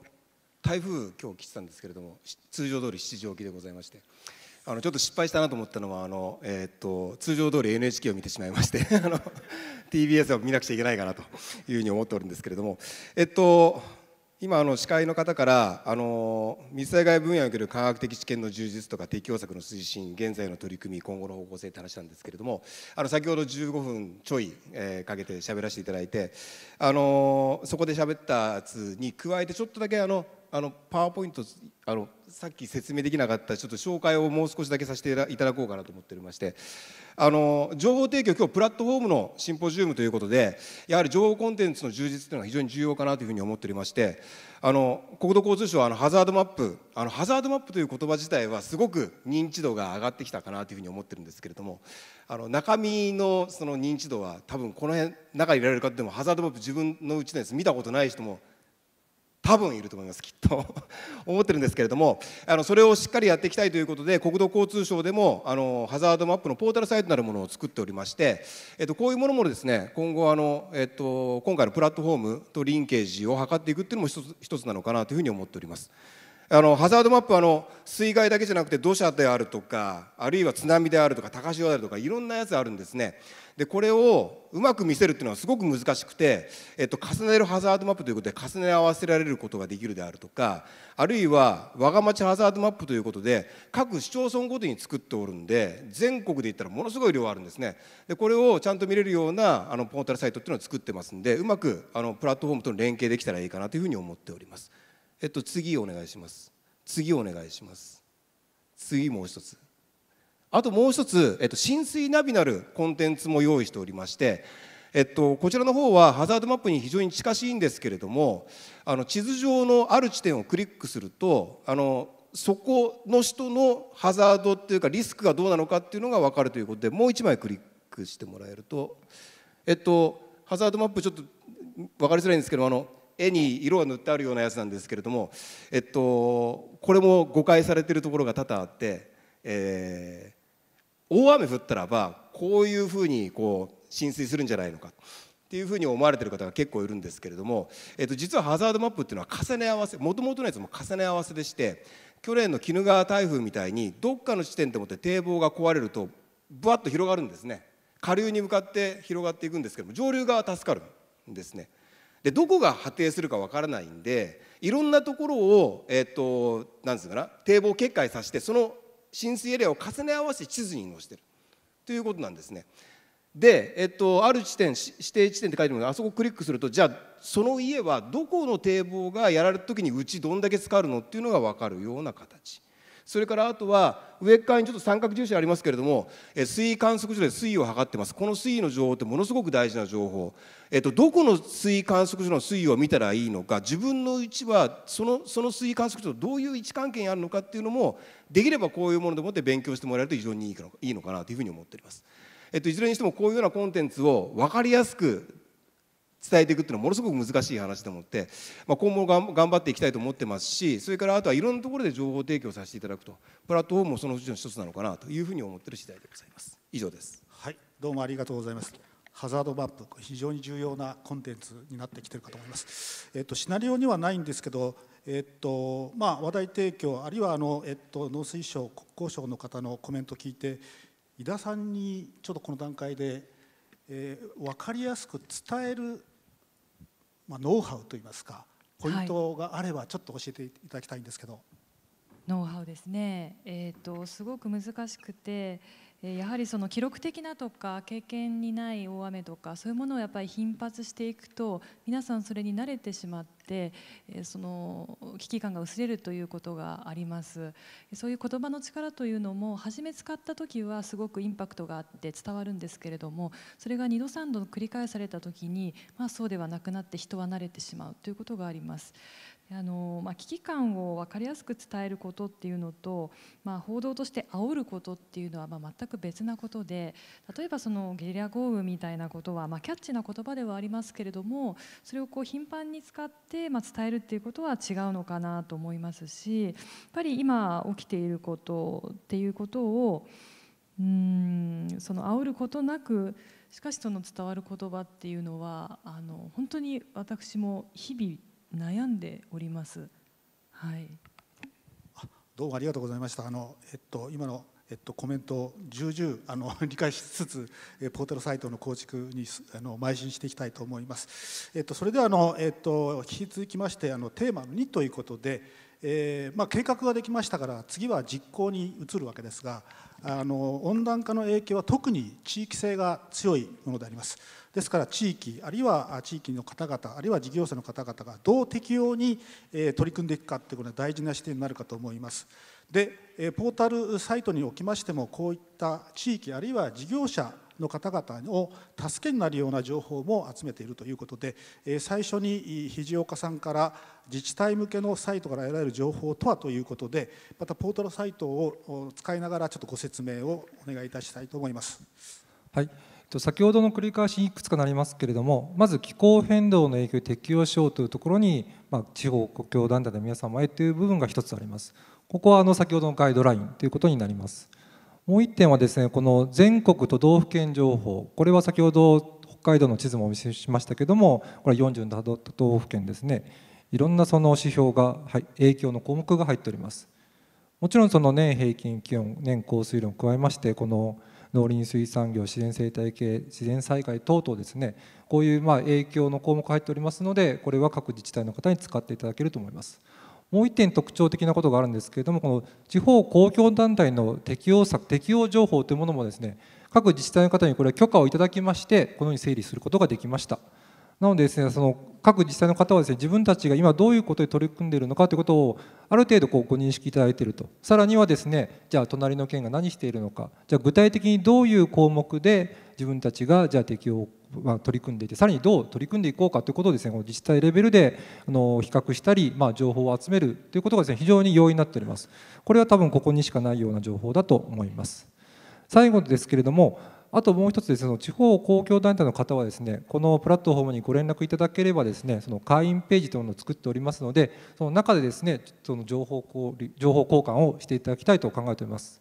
S7: 台風今日来てたんですけれども通常通り7時起きでございましてあのちょっと失敗したなと思ったのはあの、えーと、通常通り NHK を見てしまいまして あの TBS を見なくちゃいけないかなというふうに思っておるんですけれども、えっと、今あの司会の方からあの水災害分野における科学的知見の充実とか適応策の推進現在の取り組み今後の方向性って話なんですけれどもあの先ほど15分ちょい、えー、かけて喋らせていただいてあのそこで喋ったやつに加えてちょっとだけあのあのパワーポイントあのさっき説明できなかったちょっと紹介をもう少しだけさせていただこうかなと思っておりましてあの情報提供今日プラットフォームのシンポジウムということでやはり情報コンテンツの充実というのが非常に重要かなというふうに思っておりましてあの国土交通省はあのハザードマップあのハザードマップという言葉自体はすごく認知度が上がってきたかなというふうに思ってるんですけれどもあの中身のその認知度は多分この辺中にいられる方でもハザードマップ自分のうちのやつ見たことない人も多分いると思いますきっと 思ってるんですけれどもあのそれをしっかりやっていきたいということで国土交通省でもあのハザードマップのポータルサイトなるものを作っておりまして、えっと、こういうものもですね今後あの、えっと、今回のプラットフォームとリンケージを図っていくっていうのも一つ一つなのかなというふうに思っております。あのハザードマップはあの水害だけじゃなくて土砂であるとかあるいは津波であるとか高潮であるとかいろんなやつあるんですね。でこれをうまく見せるっていうのはすごく難しくて、えっと、重ねるハザードマップということで重ね合わせられることができるであるとかあるいは我が町ハザードマップということで各市町村ごとに作っておるんで全国で言ったらものすごい量あるんですねでこれをちゃんと見れるようなあのポータルサイトっていうのを作ってますんでうまくあのプラットフォームとの連携できたらいいかなというふうに思っております。えっと、次お願いします。次お願いします。次もう一つ。あともう一つ、えっと、浸水ナビなるコンテンツも用意しておりまして、えっと、こちらの方はハザードマップに非常に近しいんですけれどもあの地図上のある地点をクリックするとあのそこの人のハザードっていうかリスクがどうなのかっていうのが分かるということでもう一枚クリックしてもらえると、えっと、ハザードマップちょっと分かりづらいんですけどあの絵に色が塗ってあるようなやつなんですけれども、えっと、これも誤解されてるところが多々あって、え大雨降ったらばこういうふうにこう浸水するんじゃないのかっていうふうに思われてる方が結構いるんですけれども、えっと、実はハザードマップっていうのは重ね合わせもともとのやつも重ね合わせでして去年の鬼怒川台風みたいにどっかの地点でもって堤防が壊れるとぶわっと広がるんですね下流に向かって広がっていくんですけども上流側は助かるんですね。でどこが破堤するかわからないんでいろんなところを、えっとなんですかな堤防決壊させてその浸水エリアを重ね合わせ地図に載せてるということなんですね。で、えっと、ある地点指定地点って書いてあるのであそこクリックするとじゃあその家はどこの堤防がやられた時にうちどんだけ使うのっていうのが分かるような形それからあとは上側にちょっと三角重視ありますけれども、えー、水位観測所で水位を測ってますこの水位の情報ってものすごく大事な情報、えーと、どこの水位観測所の水位を見たらいいのか自分の位置はそのその水位観測所とどういう位置関係にあるのかっていうのもできればこういうものでもって勉強してもらえると非常にいいのかなというふうに思っております。えっと、いずれにしてもこういうようなコンテンツを分かりやすく伝えていくっていうのはものすごく難しい話と思って、まあ、今後も頑張っていきたいと思ってますしそれからあとはいろんなところで情報提供させていただくとプラットフォームもそのうちの一つなのかなというふうに思っている次第でございます以上ですはいどうもありがとうございますハザードマップ
S3: 非常に重要なコンテンツになってきてるかと思います、えっと、シナリオにはないんですけどえっとまあ、話題提供あるいはあの、えっと、農水省国交省の方のコメントを聞いて井田さんにちょっとこの段階で、えー、分かりやすく伝えるまあ、ノウハウといいますかポイントがあればちょっと教えていただきたいんですけど。はい、
S1: ノウハウですね、えーと、とすごく難しくてやはりその記録的なとか経験にない大雨とかそういうものをやっぱり頻発していくと皆さんそれに慣れてしまってその危機感が薄れるということがありますそういう言葉の力というのも初め使った時はすごくインパクトがあって伝わるんですけれどもそれが2度3度繰り返された時にまあそうではなくなって人は慣れてしまうということがありますあのまあ、危機感を分かりやすく伝えることっていうのと、まあ、報道として煽ることっていうのはまあ全く別なことで例えばそのゲリラ豪雨みたいなことは、まあ、キャッチな言葉ではありますけれどもそれをこう頻繁に使ってまあ伝えるっていうことは違うのかなと思いますしやっぱり今起きていることっていうことをうんその煽ることなくしかしその伝わる言葉っていうのはあの本当に私も日々悩んでおります。はい。
S3: どうもありがとうございました。あのえっと今のえっと、コメントを重々あの 理解しつつ、えポータルサイトの構築にあの邁進していきたいと思います。えっと、それではあの、えっと、引き続きましてあのテーマの2ということで、えー、まあ、計画ができましたから次は実行に移るわけですがあの温暖化の影響は特に地域性が強いものでありますですから地域あるいは地域の方々あるいは事業者の方々がどう適用に取り組んでいくかということが大事な視点になるかと思いますでポータルサイトにおきましてもこういった地域あるいは事業者の方々を助けになるような情報も集めているということで、え最初に肘岡さんから自治体向けのサイトから得られる情報とはということでまたポータルサイトを使いながらちょっとご説明をお願いいたしたいと思います。
S5: はい先ほどの繰り返しいくつかなりますけれどもまず気候変動の影響を適用しようというところに、まあ、地方国境団体の皆様へという部分が1つありますここはあの先ほどのガイドラインということになりますもう1点はですねこの全国都道府県情報これは先ほど北海道の地図もお見せしましたけれどもこれは47都道府県ですねいろんなその指標が、はい、影響の項目が入っておりますもちろんその年平均気温年降水量を加えましてこの農林水産業自然生態系自然災害等々ですねこういうまあ影響の項目が入っておりますのでこれは各自治体の方に使っていただけると思いますもう一点特徴的なことがあるんですけれどもこの地方公共団体の適用策適用情報というものもですね各自治体の方にこれは許可をいただきましてこのように整理することができましたなのでですねその各自治体の方はですね自分たちが今どういうことで取り組んでいるのかということをある程度こうご認識いただいているとさらにはですねじゃあ隣の県が何しているのかじゃあ具体的にどういう項目で自分たちがじゃあ適用は取り組んでいてさらにどう取り組んでいこうかということをですねこの自治体レベルであの比較したり、まあ、情報を集めるということがですね非常に容易になっておりますこれは多分ここにしかないような情報だと思います最後ですけれどもあともう一つです、ね、その地方公共団体の方はですねこのプラットフォームにご連絡いただければですねその会員ページというのを作っておりますのでその中でですねその情報交情報交換をしていただきたいと考えております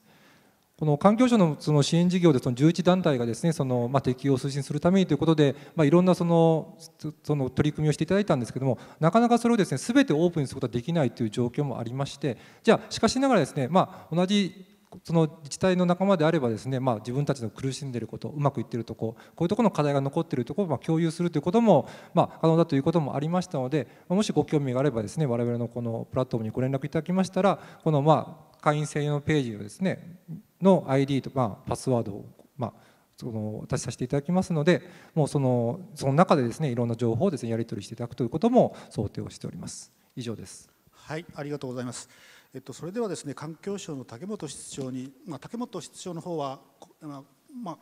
S5: この環境省のその支援事業でその11団体がですねそのまあ適用を推進するためにということでまあいろんなそのその取り組みをしていただいたんですけどもなかなかそれをですね全てオープンにすることはできないという状況もありましてじゃあしかしながらですねまあ同じその自治体の仲間であればですね、まあ、自分たちの苦しんでいることうまくいっているとここういうところの課題が残っているところをまあ共有するということも、まあ、可能だということもありましたのでもしご興味があればですね我々のこのプラットフォームにご連絡いただきましたらこのまあ会員専用のページをですねの ID と、まあ、パスワードを、まあ、その出しさせていただきますのでもうそのその中でですねいろんな情報をです、ね、やり取りしていただくということも想定をしております以上です
S3: はいありがとうございます、えっと、それではですね環境省の竹本室長に、まあ、竹本室長の方は、まあ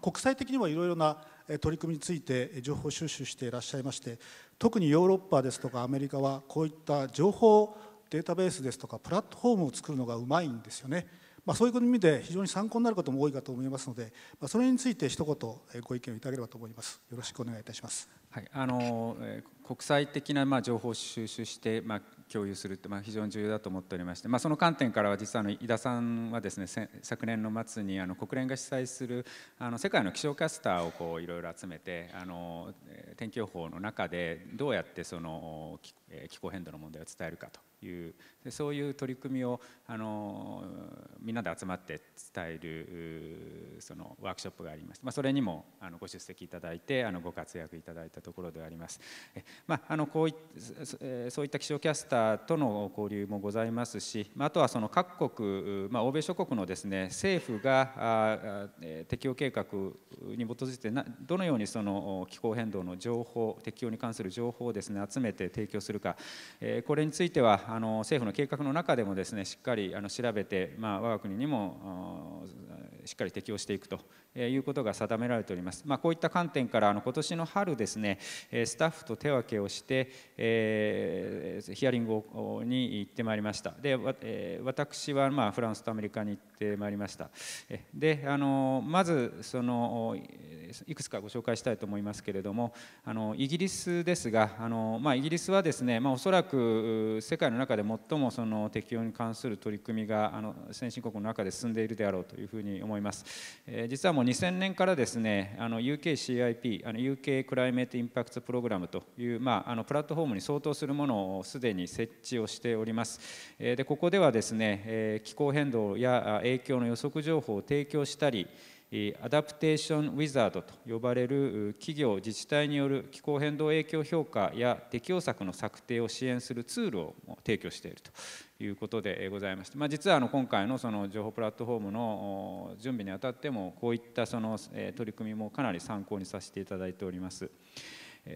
S3: 国際的にもいろいろな取り組みについて情報収集していらっしゃいまして特にヨーロッパですとかアメリカはこういった情報データベースですとかプラットフォームを作るのがうまいんですよね。まあ、そういう意味で非常に参考になることも多いかと思いますので、まあ、それについて一言ご意見をいただければと思いますよろしくお願いいたします、はいあの
S4: 国際的なまあ情報収集して、まあ共有するってまあ非常に重要だと思っておりまして、まあ、その観点からは実はあの井田さんはですね昨年の末にあの国連が主催するあの世界の気象キャスターをこういろいろ集めてあの天気予報の中でどうやってその気候変動の問題を伝えるかというそういう取り組みをあのみんなで集まって伝えるそのワークショップがありまして、まあ、それにもあのご出席いただいてあのご活躍いただいたところではあります。えまあ、あのこういそういった気象キャスターとの交流もございますし、まあ、あとはその各国、まあ、欧米諸国のです、ね、政府があ適用計画に基づいてなどのようにその気候変動の情報適用に関する情報をです、ね、集めて提供するか、えこれについてはあの政府のの計画の中でもですねしっかりあの調べて、まあ、我が国にもしっかり適用していくということが定められております、まあ、こういった観点からあの今年の春ですねスタッフと手分けをして、えー、ヒアリングに行ってまいりましたで、私はまあフランスとアメリカに行ってまいりましたであのまずその、えーいくつかご紹介したいと思いますけれどもあのイギリスですがあの、まあ、イギリスはですね、まあ、おそらく世界の中で最もその適用に関する取り組みがあの先進国の中で進んでいるであろうというふうに思います、えー、実はもう2000年からですねあの UKCIP あの UK クライメートインパクトプログラムという、まあ、あのプラットフォームに相当するものをすでに設置をしております、えー、でここではですね、えー、気候変動や影響の予測情報を提供したりアダプテーション・ウィザードと呼ばれる企業自治体による気候変動影響評価や適応策の策定を支援するツールを提供しているということでございまして、まあ、実はあの今回のその情報プラットフォームの準備にあたってもこういったその取り組みもかなり参考にさせていただいております。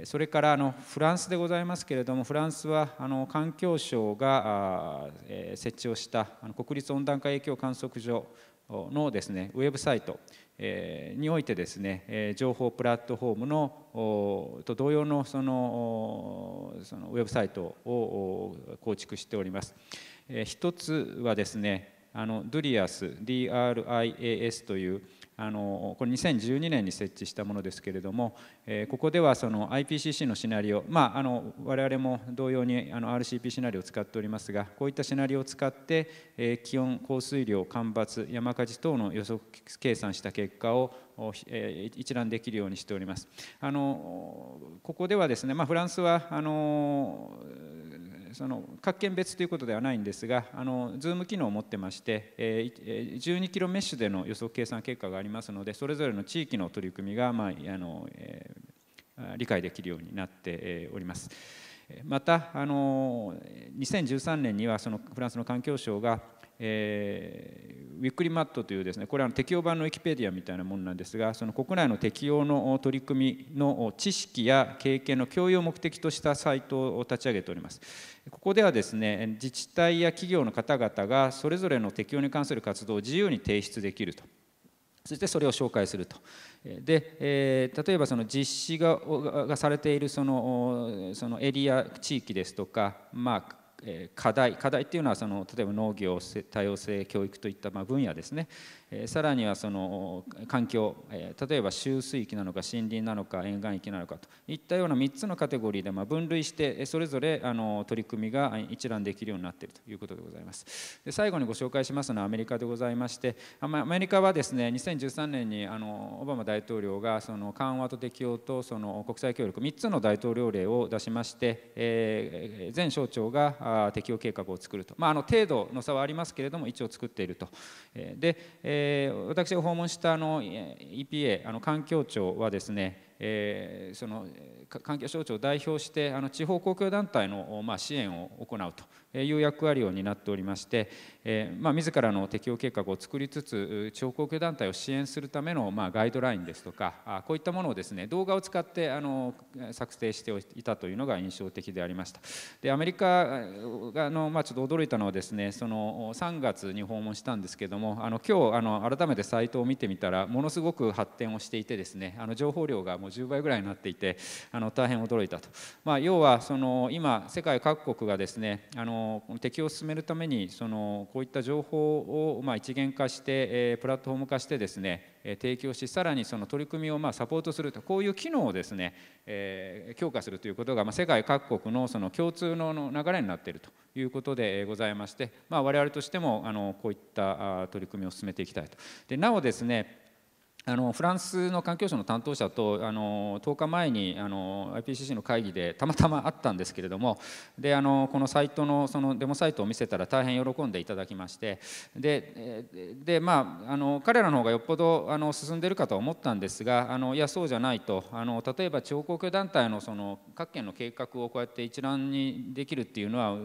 S4: それからあのフランスでございますけれどもフランスはあの環境省が設置をした国立温暖化影響観測所のですねウェブサイトにおいてですね情報プラットフォームのと同様のそのそのウェブサイトを構築しております。一つはですねあの DRIAS, DRIAS というあのこれ2012年に設置したものですけれども、えここではその IPCC のシナリオ、まあ、あの我々も同様にあの RCP シナリオを使っておりますがこういったシナリオを使って、え気温降水量干ばつ山火事等の予測計算した結果を一覧できるようにしております。あのここではですね、まあ、フランスはあのその各県別ということではないんですが、あのズーム機能を持ってまして、え12キロメッシュでの予測計算結果がありますので、それぞれの地域の取り組みが、まああのえ理解できるようになっております。またあの2013年にはそのフランスの環境省がえー、ウィックリマットというですねこれは適用版のウィキペディアみたいなものなんですがその国内の適用の取り組みの知識や経験の共有を目的としたサイトを立ち上げておりますここではですね自治体や企業の方々がそれぞれの適用に関する活動を自由に提出できるとそしてそれを紹介するとで、えー、例えばその実施ががされているそのそのエリア地域ですとか、まあ、課題課題っていうのはその例えば農業多様性教育といったま分野ですねさらにはその環境例えば周水域なのか森林なのか沿岸域なのかといったような3つのカテゴリーでま分類してそれぞれあの取り組みが一覧できるようになっているということでございますで最後にご紹介しますのはアメリカでございましてアメリカはですね2013年にあのオバマ大統領がその緩和と適用とその国際協力3つの大統領令を出しまして、え全省庁が適用計画を作ると、まあ、あの程度の差はありますけれども一応作っていると。で、ええー、私が訪問したあの EPA あの環境庁はですね、えー、その環境省庁を代表してあの地方公共団体の、まあ、支援を行うという役割を担っておりまして、えーまあ、自らの適用計画を作りつつ地方公共団体を支援するための、まあ、ガイドラインですとかあこういったものをですね動画を使ってあの作成していたというのが印象的でありましたでアメリカがの、まあ、ちょっと驚いたのはですねその3月に訪問したんですけどもあの今日あの改めてサイトを見てみたらものすごく発展をしていてですねあの情報量がもう10倍ぐらいになっていてあの大変驚いたと、まあ、要はその今世界各国がですねあのの適用を進めるためにそのこういった情報をま一元化して、えプラットフォーム化してですね提供しさらにその取り組みをまサポートするとこういう機能をですね、え強化するということが、ま世界各国のその共通の流れになっているということでございまして、ま我々としてもあのこういった取り組みを進めていきたいと。でなおですねあのフランスの環境省の担当者とあの10日前にあの IPCC の会議でたまたまあったんですけれどもであのこのサイトのそのデモサイトを見せたら大変喜んでいただきましてでで、まあ、あの彼らの方がよっぽどあの進んでるかと思ったんですがあのいやそうじゃないとあの例えば地方公共団体のその各県の計画をこうやって一覧にできるっていうのは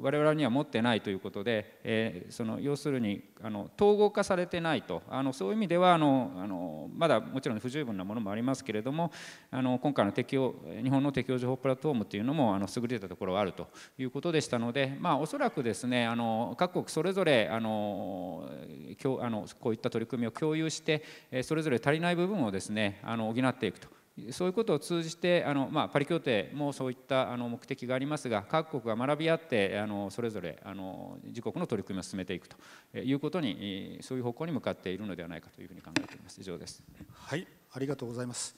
S4: 我々には持ってないということで、えー、その要するにあの統合化されてないとあのそういう意味ではあのあのまだもちろん不十分なものもありますけれどもあの今回の適用日本の適用情報プラットフォームというのもあの優れたところはあるということでしたので、まあ、おそらくですねあの各国それぞれあのあのこういった取り組みを共有してそれぞれ足りない部分をですねあの補っていくと。そういうことを通じてあの、まあ、パリ協定もそういったあの目的がありますが各国が学び合ってあのそれぞれあの自国の取り組みを進めていくということにそういう方向に向かっているのではないかというふう
S3: に考えています以上ですはいありがとうございます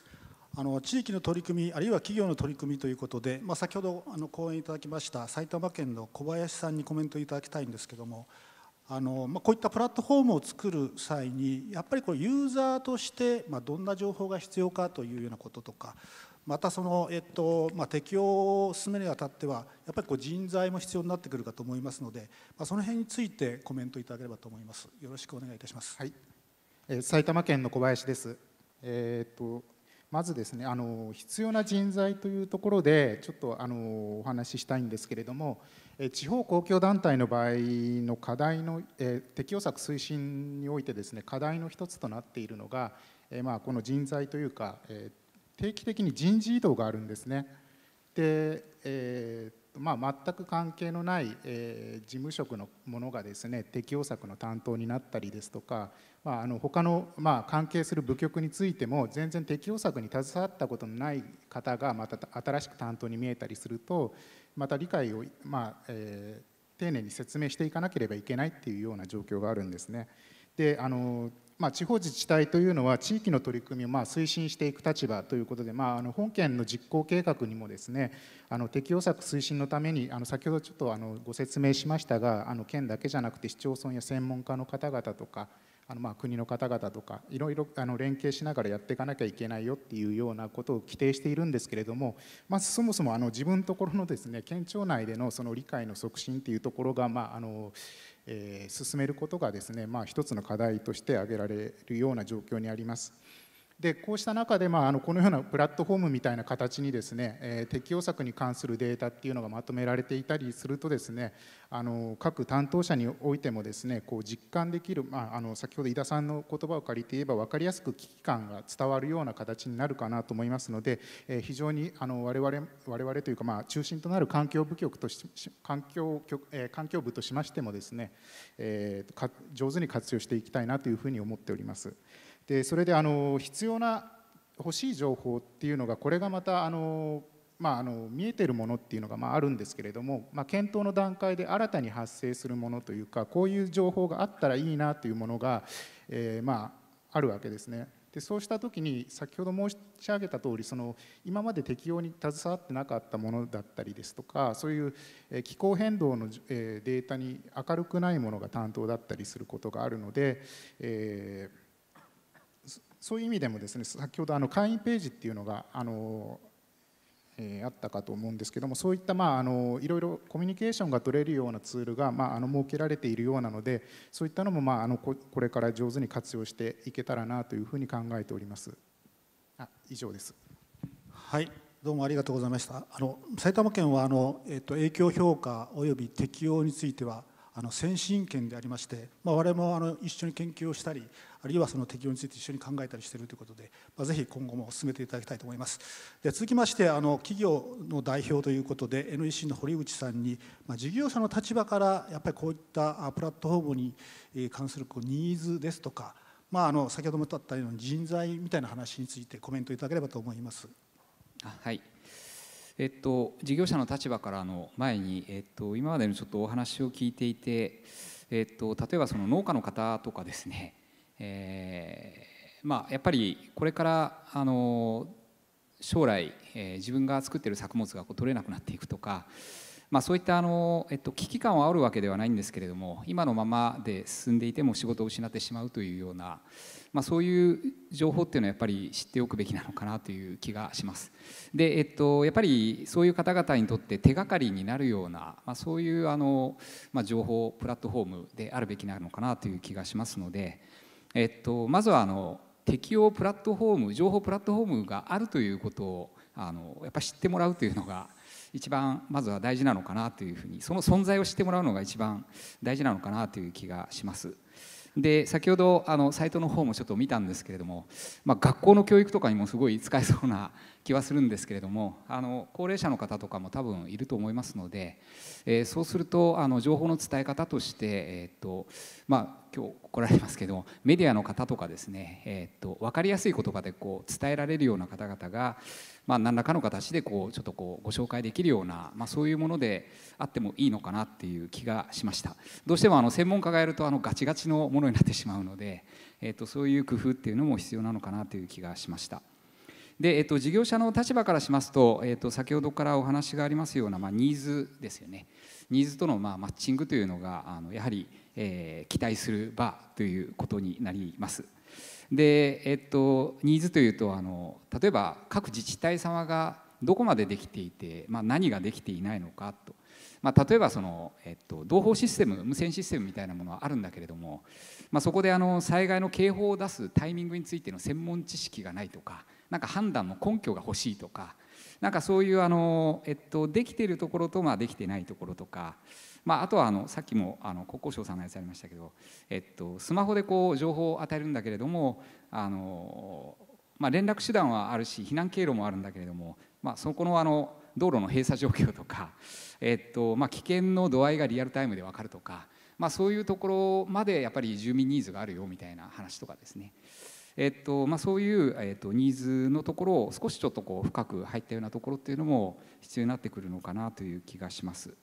S3: あの地域の取り組みあるいは企業の取り組みということで、まあ、先ほどあの講演いただきました埼玉県の小林さんにコメントいただきたいんですけどもあのまあ、こういったプラットフォームを作る際にやっぱりこれユーザーとして、まあ、どんな情報が必要かというようなこととかまたその、えっとまあ、適用を進めるにあたってはやっぱりこう人材も必要になってくるかと思いますので、まあ、その辺についてコメントいただければと思いますよろしくお願いいたします、はいえー、
S8: 埼玉県の小林です、えー、っとまずですねあの必要な人材というところでちょっとあのお話ししたいんですけれども、地方公共団体の場合の課題の、適用策推進においてですね課題の一つとなっているのが、まあこの人材というか、定期的に人事異動があるんですね。で、えーまあ、全く関係のない、えー、事務職のものがですね適用策の担当になったりですとか、まあ、あの他の、まあ、関係する部局についても全然適用策に携わったことのない方がまた新しく担当に見えたりするとまた理解を、まあえー、丁寧に説明していかなければいけないっていうような状況があるんですね。であのまあ、地方自治体というのは地域の取り組みをまあ推進していく立場ということで、まあ、あの本県の実行計画にもですねあの適用策推進のためにあの先ほどちょっとあのご説明しましたがあの県だけじゃなくて市町村や専門家の方々とかあのまあ国の方々とかいろいろあの連携しながらやっていかなきゃいけないよっていうようなことを規定しているんですけれども、まずそもそもあの自分のところのですね県庁内でのその理解の促進っていうところがまああのえ進めることがですね、まあ、一つの課題として挙げられるような状況にあります。でこうした中で、まあ、あのこのようなプラットフォームみたいな形にですね、えー、適用策に関するデータっていうのがまとめられていたりするとですねあの各担当者においてもですねこう実感できる、まあ、あの先ほど井田さんの言葉を借りて言えば分かりやすく危機感が伝わるような形になるかなと思いますので、えー、非常にあの我々我々というか、まあ、中心となる環境部局とし環境局、えー、環境部としましてもですね、えー、上手に活用していきたいなというふうに思っております。でそれであの必要な欲しい情報っていうのがこれがまたあの、まあ、あの見えてるものっていうのがまああるんですけれども、まあ、検討の段階で新たに発生するものというかこういう情報があったらいいなというものが、えー、まああるわけですね。でそうした時に先ほど申し上げたとおりその今まで適用に携わってなかったものだったりですとかそういう気候変動のデータに明るくないものが担当だったりすることがあるので、えーそういう意味でもですね先ほどあの会員ページっていうのがあの、えー、あったかと思うんですけどもそういった、まあ、あのいろいろコミュニケーションが取れるようなツールが、まあ、あの設けられているようなのでそういったのも、まあ、あのここれから上手に活用していけた
S3: らなというふうに考えております。あ以上です。はい、どうもありがとうございました。あの埼玉県はあのえっ、と影響評価及び適用についてはあの先進権でありまして、まあ我々もあの一緒に研究をしたり、あるいはその適用について一緒に考えたりしているということで、まあ、ぜひ今後も進めていただきたいと思いますで続きましてあの企業の代表ということで NEC の堀口さんに、まあ、事業者の立場からやっぱりこういったプラットフォームに関するこうニーズですとか、まあ、あの先ほどもあったように人材みたいな話についてコメントいただければと思います
S9: はいえっと、事業者の立場からの前に、えっと、今までのちょっとお話を聞いていて、えっと、例えばその農家の方とかですねえー、まあ、やっぱりこれからあの将来、えー、自分が作ってる作物がこう取れなくなっていくとか、まあ、そういったあの、えっと、危機感はあるわけではないんですけれども今のままで進んでいても仕事を失ってしまうというような、まあ、そういう情報っていうのはやっぱり知っておくべきなのかなという気がします。で、えっと、やっぱりそういう方々にとって手がかりになるような、まあ、そういうあの、まあ、情報プラットフォームであるべきなのかなという気がしますので。えっと、まずはあの適用プラットフォーム情報プラットフォームがあるということをあのやっぱ知ってもらうというのが一番まずは大事なのかなというふうにその存在を知ってもらうのが一番大事なのかなという気がします。で先ほどあのサイトの方もちょっと見たんですけれども、まあ、学校の教育とかにもすごい使えそうな気はするんですけれどもあの高齢者の方とかも多分いると思いますので、えー、そうするとあの情報の伝え方として、えー、っとまあ、今日来られますけどもメディアの方とかですね、えー、っと分かりやすい言葉でこう伝えられるような方々が、まあ、何らかの形でこうちょっとこうご紹介できるような、まあ、そういうものであってもいいのかなっていう気がしましたどうしてもあの専門家がやるとあのガチガチのものになってしまうので、えー、とそういう工夫っていうのも必要なのかなという気がしました。で、えっと、事業者の立場からしますと、えっと、先ほどからお話がありますような、まあ、ニーズですよねニーズとの、まあ、マッチングというのがあのやはり、えー、期待する場ということになります。で、えっと、ニーズというとあの例えば各自治体様がどこまでできていて、まあ、何ができていないのかと、まあ、例えばその、えっと、同胞システム無線システムみたいなものはあるんだけれども、まあ、そこであの災害の警報を出すタイミングについての専門知識がないとかなんか判断の根拠が欲しいとかなんかそういうあの、えっと、できているところと、まあ、できてないところとかまあ、あとはあのさっきもあの国交省さんのやつありましたけど、えっと、スマホでこう情報を与えるんだけれどもあの、まあ、連絡手段はあるし避難経路もあるんだけれども、まあ、そこのあの道路の閉鎖状況とか、えっとまあ、危険の度合いがリアルタイムで分かるとか、まあ、そういうところまでやっぱり住民ニーズがあるよみたいな話とかですね。えっとまあ、そういう、えっと、ニーズのところを少しちょっとこう深く入ったようなところっていうのも必要になってくるのかなという気がします。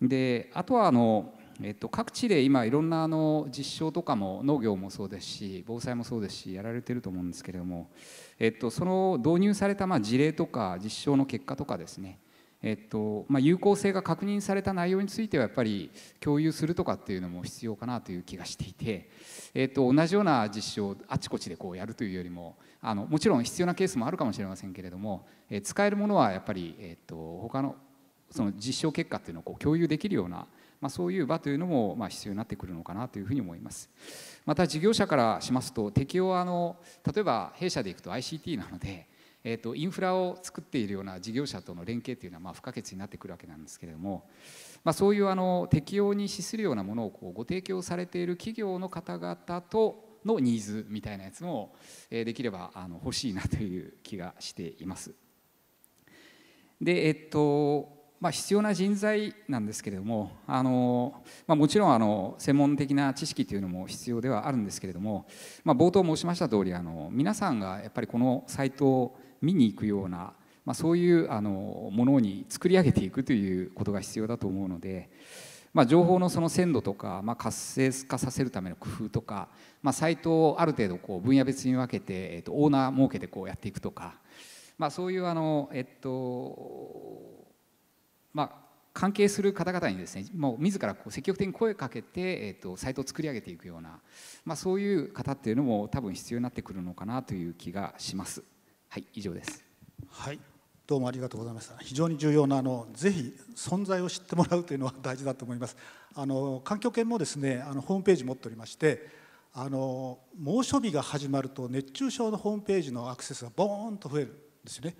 S9: であとはあの、えっと、各地で今いろんなあの実証とかも農業もそうですし防災もそうですしやられてると思うんですけれども、えっと、その導入されたまあ事例とか実証の結果とかですねえっとまあ、有効性が確認された内容についてはやっぱり共有するとかっていうのも必要かなという気がしていて、えっと、同じような実証をあちこちでこうやるというよりもあのもちろん必要なケースもあるかもしれませんけれども、え使えるものはやっぱり、えっと、他のその実証結果っていうのをこう共有できるような、まあ、そういう場というのもまあ必要になってくるのかなというふうに思います。また事業者からしますと適用あの例えば弊社でいくと ICT なので、えーと、インフラを作っているような事業者との連携というのはまあ不可欠になってくるわけなんですけれども、まあ、そういうあの適用に資するようなものをこうご提供されている企業の方々とのニーズみたいなやつも、えできればあの欲しいなという気がしています。でえっとまあ、必要な人材なんですけれどもあの、まあ、もちろんあの専門的な知識というのも必要ではあるんですけれども、まあ、冒頭申しました通りあり皆さんがやっぱりこのサイトを見に行くような、まあ、そういうあのものに作り上げていくということが必要だと思うので。まあ、情報のその鮮度とか、まあ、活性化させるための工夫とか、まあ、サイトをある程度こう分野別に分けて、えっと、オーナー設けてこうやっていくとか、まあ、そういうあの、えっと、まあ、関係する方々にですねもう自らこう積極的に声かけて、えーと、とサイトを作り上げていくような、まあ、そういう方っていうのも多分必要になってくるのかなという気がします。はい、以上です。は
S3: い、どうもありがとうございました。非常に重要なあのぜひ存在を知ってもらうというのは大事だと思います。あの環境研もですね、あのホームページ持っておりまして、あの猛暑日が始まると熱中症のホームページのアクセスがボーンと増えるんですよね。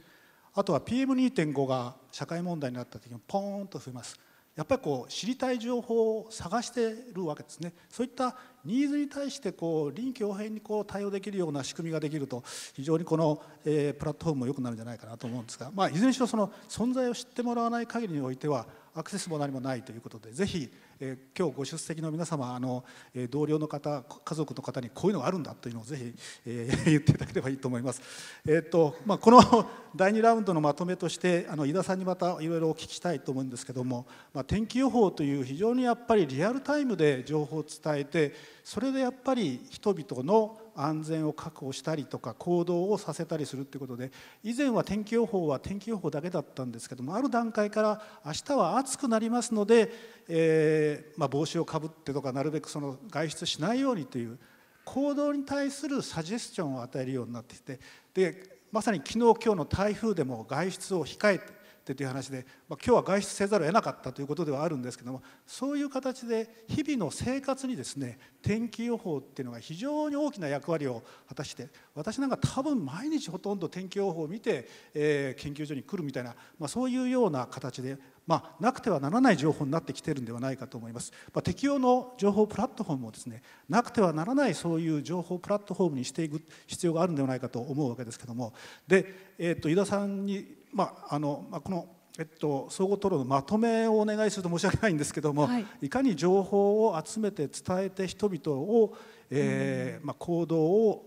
S3: あとは PM2.5 が社会問題になった時にポーンと増えますやっぱりこう知りたい情報を探してるわけですねそういったニーズに対してこう臨機応変にこう対応できるような仕組みができると非常にこの、えー、プラットフォームも良くなるんじゃないかなと思うんですが、まあ、いずれにしろその存在を知ってもらわない限りにおいてはアクセスも何もないということでぜひえー、今日ご出席の皆様あの、えー、同僚の方家族の方にこういうのがあるんだというのをぜひ、えー、言っていただければいいと思います。えーとまあ、この 第2ラウンドのまとめとしてあの井田さんにまたいろいろお聞きしたいと思うんですけども、まあ、天気予報という非常にやっぱりリアルタイムで情報を伝えてそれでやっぱり人々の安全を確保したりとか行動をさせたりするっていうことで以前は天気予報は天気予報だけだったんですけどもある段階から明日は暑くなりますので、えー、まあ、帽子をかぶってとかなるべくその外出しないようにという行動に対するサジェスチョンを与えるようになってきてでまさに昨日今日の台風でも外出を控えてってという話で、まあ、今日は外出せざるを得なかったということではあるんですけどもそういう形で日々の生活にですね天気予報っていうのが非常に大きな役割を果たして私なんか多分毎日ほとんど天気予報を見て、えー、研究所に来るみたいな、まあ、そういうような形で、まあ、なくてはならない情報になってきてるんではないかと思います、まあ、適用の情報プラットフォームをですねなくてはならないそういう情報プラットフォームにしていく必要があるんではないかと思うわけですけどもで、えー、と井田さんにまああのまあ、この、えっと、総合討論のまとめをお願いすると申し訳ないんですけども、はい、いかに情報を集めて伝えて人々を、えー、まあ、行動を、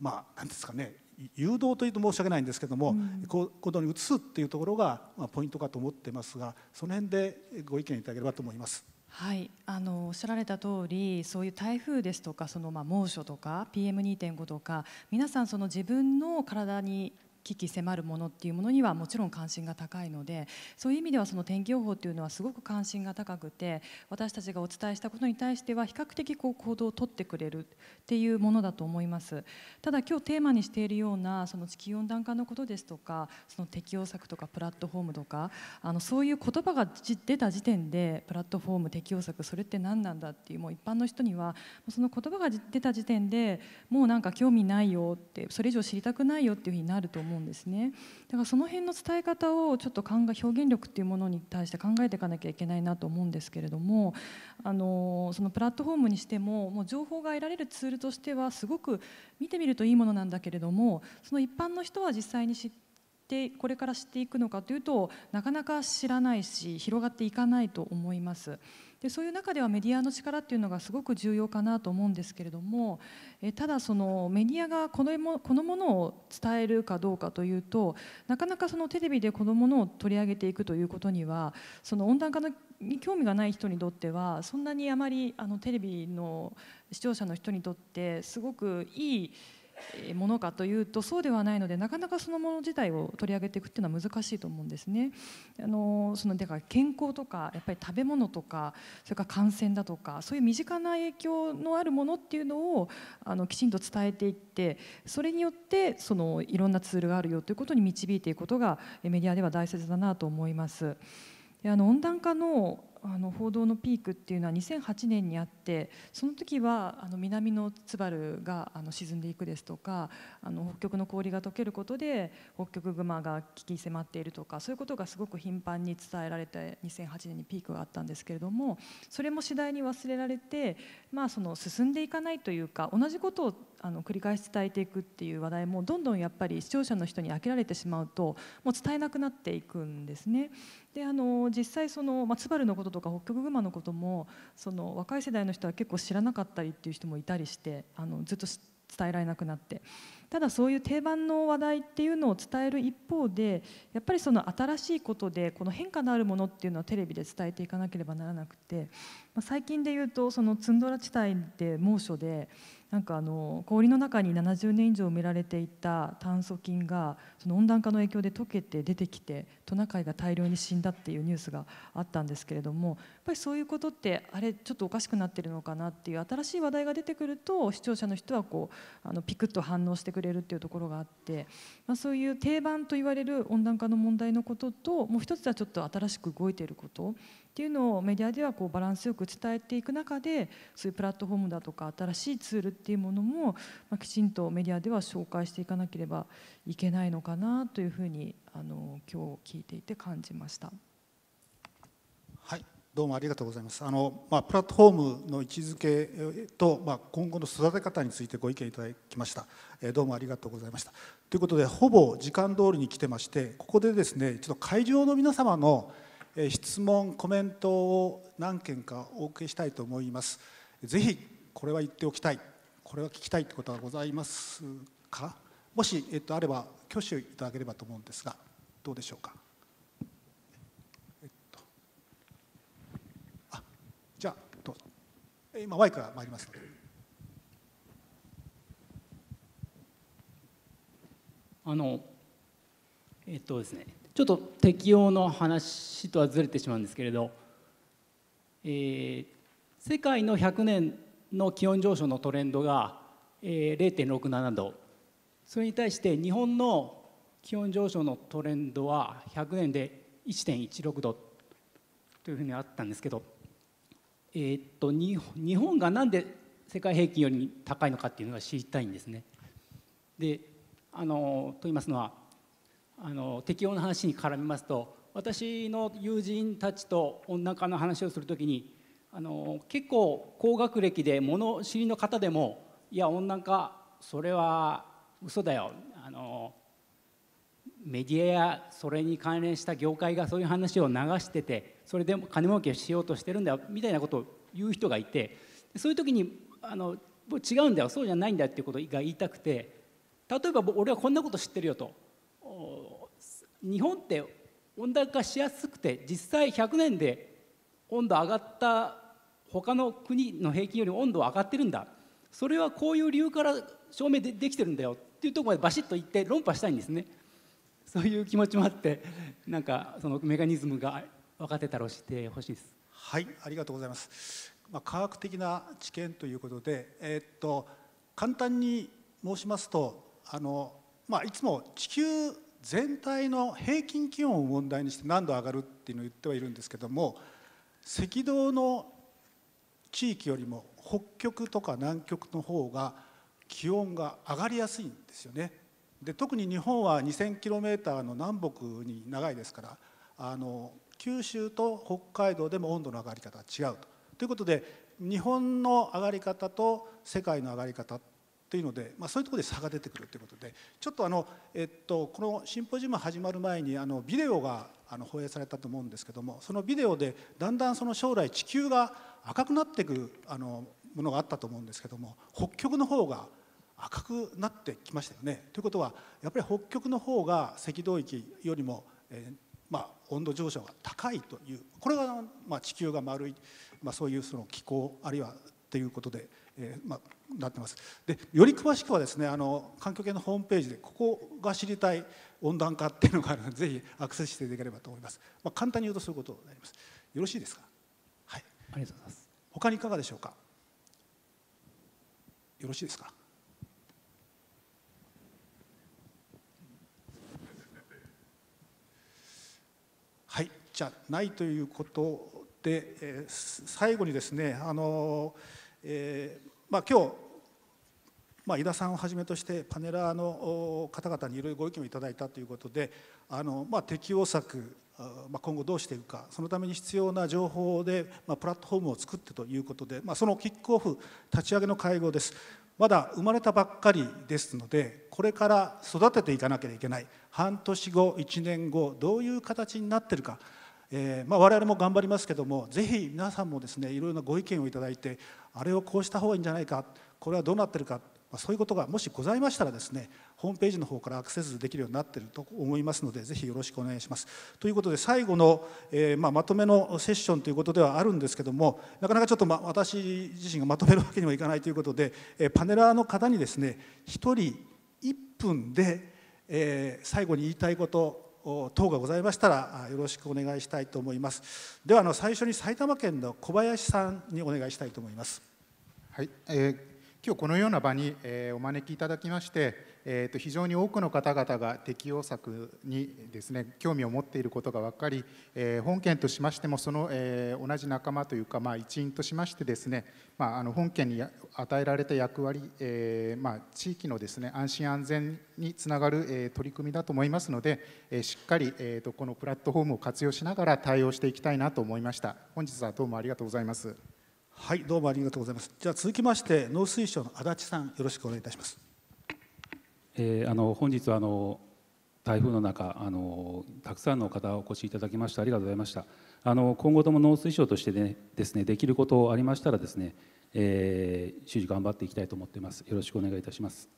S3: まあ、なんですかね誘導というと申し訳ないんですけども、うん、行動に移すっていうところが、まあ、ポイントかと思ってますがその辺でご意見いただければと思います。
S1: はい、あのおっしゃられた通りそういう台風ですとかそのまあ猛暑とか PM2.5 とか皆さんその自分の体に危機迫るものっていうものにはもちろん関心が高いのでそういう意味ではその天気予報っていうのはすごく関心が高くて私たちがお伝えしたことに対しては比較的こう行動をとってくれるっていうものだと思いますただ今日テーマにしているようなその地球温暖化のことですとかその適応策とかプラットフォームとかあのそういう言葉が出た時点でプラットフォーム適応策それって何なんだっていうもう一般の人にはその言葉が出た時点でもうなんか興味ないよってそれ以上知りたくないよっていうふうになると思ううんですねだからその辺の伝え方をちょっと考え表現力っていうものに対して考えていかなきゃいけないなと思うんですけれどもあのそのプラットフォームにしてももう情報が得られるツールとしてはすごく見てみるといいものなんだけれどもその一般の人は実際に知ってこれから知っていくのかというとなかなか知らないし広がっていかないと思います。でそういう中ではメディアの力っていうのがすごく重要かなと思うんですけれどもえただそのメディアがこのもこのものを伝えるかどうかというとなかなかそのテレビでこのものを取り上げていくということにはその温暖化のに興味がない人にとってはそんなにあまりあのテレビの視聴者の人にとってすごくいいものかというとそうではないのでなかなかそのもの自体を取り上げていくっていうのは難しいと思うんですね。あのそのだから健康とかやっぱり食べ物とかそれから感染だとかそういう身近な影響のあるものっていうのをあのきちんと伝えていってそれによってそのいろんなツールがあるよということに導いていくことがメディアでは大切だなと思います。であの温暖化のあの報道のピークっていうのは2008年にあってその時はあの南のツがあの沈んでいくですとかあの北極の氷が溶けることで北極熊が危機迫っているとかそういうことがすごく頻繁に伝えられて2008年にピークがあったんですけれどもそれも次第に忘れられて、まあ、その進んでいかないというか同じことをあの繰り返し伝えていくっていう話題もどんどんやっぱり視聴者の人に飽きられてしまうともう伝えなくなっていくんですね。であの実際その、まあ、ツバルのこととかホッキョクグマのこともその若い世代の人は結構知らなかったりっていう人もいたりしてあのずっと伝えられなくなってただそういう定番の話題っていうのを伝える一方でやっぱりその新しいことでこの変化のあるものっていうのはテレビで伝えていかなければならなくて、まあ、最近で言うとそのツンドラ地帯で猛暑でなんかあの氷の中に70年以上埋められていた炭疽菌がその温暖化の影響で溶けて出てきてトナカイが大量に死んだっていうニュースがあったんですけれどもやっぱりそういうことってあれちょっとおかしくなってるのかなっていう新しい話題が出てくると視聴者の人はこうあのピクッと反応してくれるっていうところがあって、まあ、そういう定番と言われる温暖化の問題のことともう一つはちょっと新しく動いていることっていうのをメディアではこうバランスよく伝えていく中でそういうプラットフォームだとか新しいツールっていうものも、まあ、きちんとメディアでは紹介していかなければいけないのかなというふうにあの今日聞いていて感じました。
S3: はいどうもありがとうございます。あのまあ、プラットフォームの位置づけと、まあ、今後の育て方についてご意見いただきました。えどうもありがとうございました。ということでほぼ時間通りに来てましてここでですねちょっと会場の皆様の質問コメントを何件かお受けしたいと思いますぜひこれは言っておきたいこれは聞きたいってことはございますかもし、えっと、あれば挙手いただければと思うんですがどうでしょうか、えっと、あじゃあどうぞ今ワイクが参ります
S10: あのえっとですねちょっと適用の話とはずれてしまうんですけれど、えー、世界の100年の気温上昇のトレンドが、えー、0.67度それに対して日本の気温上昇のトレンドは100年で1.16度というふうにあったんですけど、えー、っと日本がなんで世界平均より高いのかっていうのが知りたいんですね。であのと言いますのはあの適応の話に絡みますと私の友人たちと温暖化の話をするときにあの結構高学歴で物知りの方でもいや温暖化それは嘘だよあのメディアやそれに関連した業界がそういう話を流しててそれでも金儲けをしようとしてるんだよみたいなことを言う人がいてそういう時にあの違うんだよそうじゃないんだよっていうことが言いたくて例えば俺はこんなこと知ってるよと日本って温暖化しやすくて実際100年で温度上がった他の国の平均より温度は上がってるんだそれはこういう理由から証明でできてるんだよっていうとこまでバシッと言って論破したいんですねそういう気持ちもあってなんかそ
S3: のメカニズムが分かってたら教えてほしいですはいありがとうございます、まあ、科学的な知見ということで、えー、っと簡単に申しますとあの、まあ、いつも地球全体の平均気温を問題にして何度上がるっていうのを言ってはいるんですけども赤道の地域よりも北極とか南極の方が気温が上がりやすいんですよね。で特に日本は 2,000km の南北に長いですからあの九州と北海道でも温度の上がり方は違うと。ということで日本の上がり方と世界の上がり方っというので、まあ、そういうところで差が出てくるということでちょっとあの、えっと、このシンポジウム始まる前にあのビデオがあの放映されたと思うんですけどもそのビデオでだんだんその将来地球が赤くなってくあのものがあったと思うんですけども北極の方が赤くなってきましたよね。ということはやっぱり北極の方が赤道域よりも、えー、まあ、温度上昇が高いというこれが、まあ、地球が丸い、まあ、そういうその気候あるいはっていうことで、えーまあ、なってます。でより詳しくはですねあの環境系のホームページでここが知りたい温暖化っていうのがあるので ぜひアクセスしていただければと思います。まあ、簡単に言うとそういうことになります。よろしいですか。はい。ありがとうございます。他にいかがでしょうか。よろしいですか。はい、じゃないということで、えー、最後にですねあのーえー、まあ、今日、まあ、井田さんをはじめとしてパネラーの方々にいろいろご意見をいただいたということであの、まあ、適応策まあ、今後どうしていくかそのために必要な情報で、まあ、プラットフォームを作ってということで、まあ、そのキックオフ立ち上げの会合ですまだ生まれたばっかりですのでこれから育てていかなければいけない半年後1年後どういう形になってるか、えーまあ、我々も頑張りますけどもぜひ皆さんもですねいろいろなご意見をいただいてあれをこうした方がいいんじゃないかこれはどうなってるか、まそういうことがもしございましたらですねホームページの方からアクセスできるようになっていると思いますのでぜひよろしくお願いします。ということで最後の、えー、まあ、まとめのセッションということではあるんですけどもなかなかちょっと、ま、私自身がまとめるわけにはいかないということで、えー、パネラーの方にですね1人1分で、えー、最後に言いたいこと等がございましたらよろしくお願いしたいと思いますではあの最初に埼玉県の小林さんにお願いしたいと思いますはい、えー今日このような場に、えー、お招きいただきまして、
S8: えー、と非常に多くの方々が適用策にですね興味を持っていることが分かり、えー、本県としましてもその、えー、同じ仲間というか、まあ、一員としましてですね、まあ、あの本県に与えられた役割、えーまあ、地域のですね安心安全につながる、えー、取り組みだと思いますので、えー、しっかり、えー、とこのプラットフォームを活用しながら対応していきたいなと思いました。本日はどうもありがとうございます。は
S3: いどうもありがとうございますじゃあ続きまして農水省の足立さんよろしくお願いいたします、
S6: えー、あの本日はあの台風の中あのたくさんの方お越しいただきましてありがとうございましたあの今後とも農水省として、ね、ですねできることありましたらですね、えー、主事頑張っていきたいと思っていますよろしくお願いいたします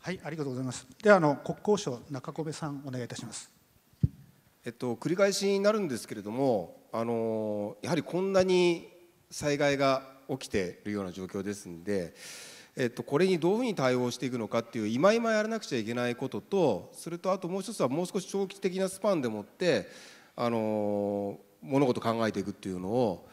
S3: はいありがとうございますではあの国交省中込さんお願いいたします
S7: えっと、繰り返しになるんですけれどもあのやはりこんなに災害が起きているような状況ですので、えっと、これにどういうふうに対応していくのかっていう今今やらなくちゃいけないこととそれとあともう一つはもう少し長期的なスパンでもってあの物事考えていくっていうのを、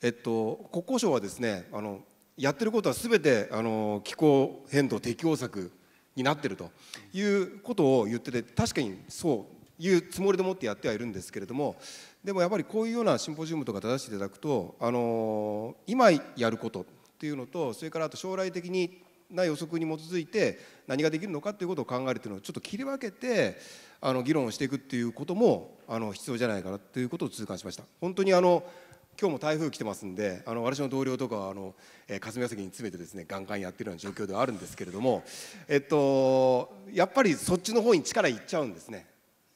S7: えっと、国交省はですねあのやってることはすべてあの気候変動適応策になってるということを言ってて確かにそういうつもりでもってやってはいるんですけれどもでもやっぱりこういうようなシンポジウムとか出していただくと、あの今やることっていうのとそれからあと将来的にな予測に基づいて何ができるのかということを考えるというのをちょっと切り分けてあの議論をしていくっていうこともあの必要じゃないかなということを痛感しました。本当にあの今日も台風来てますんであの私の同僚とかはあの、え霞が関に詰めてですねガンガンやってるような状況ではあるんですけれども、えっと、やっぱりそっちの方に力いっちゃうんですね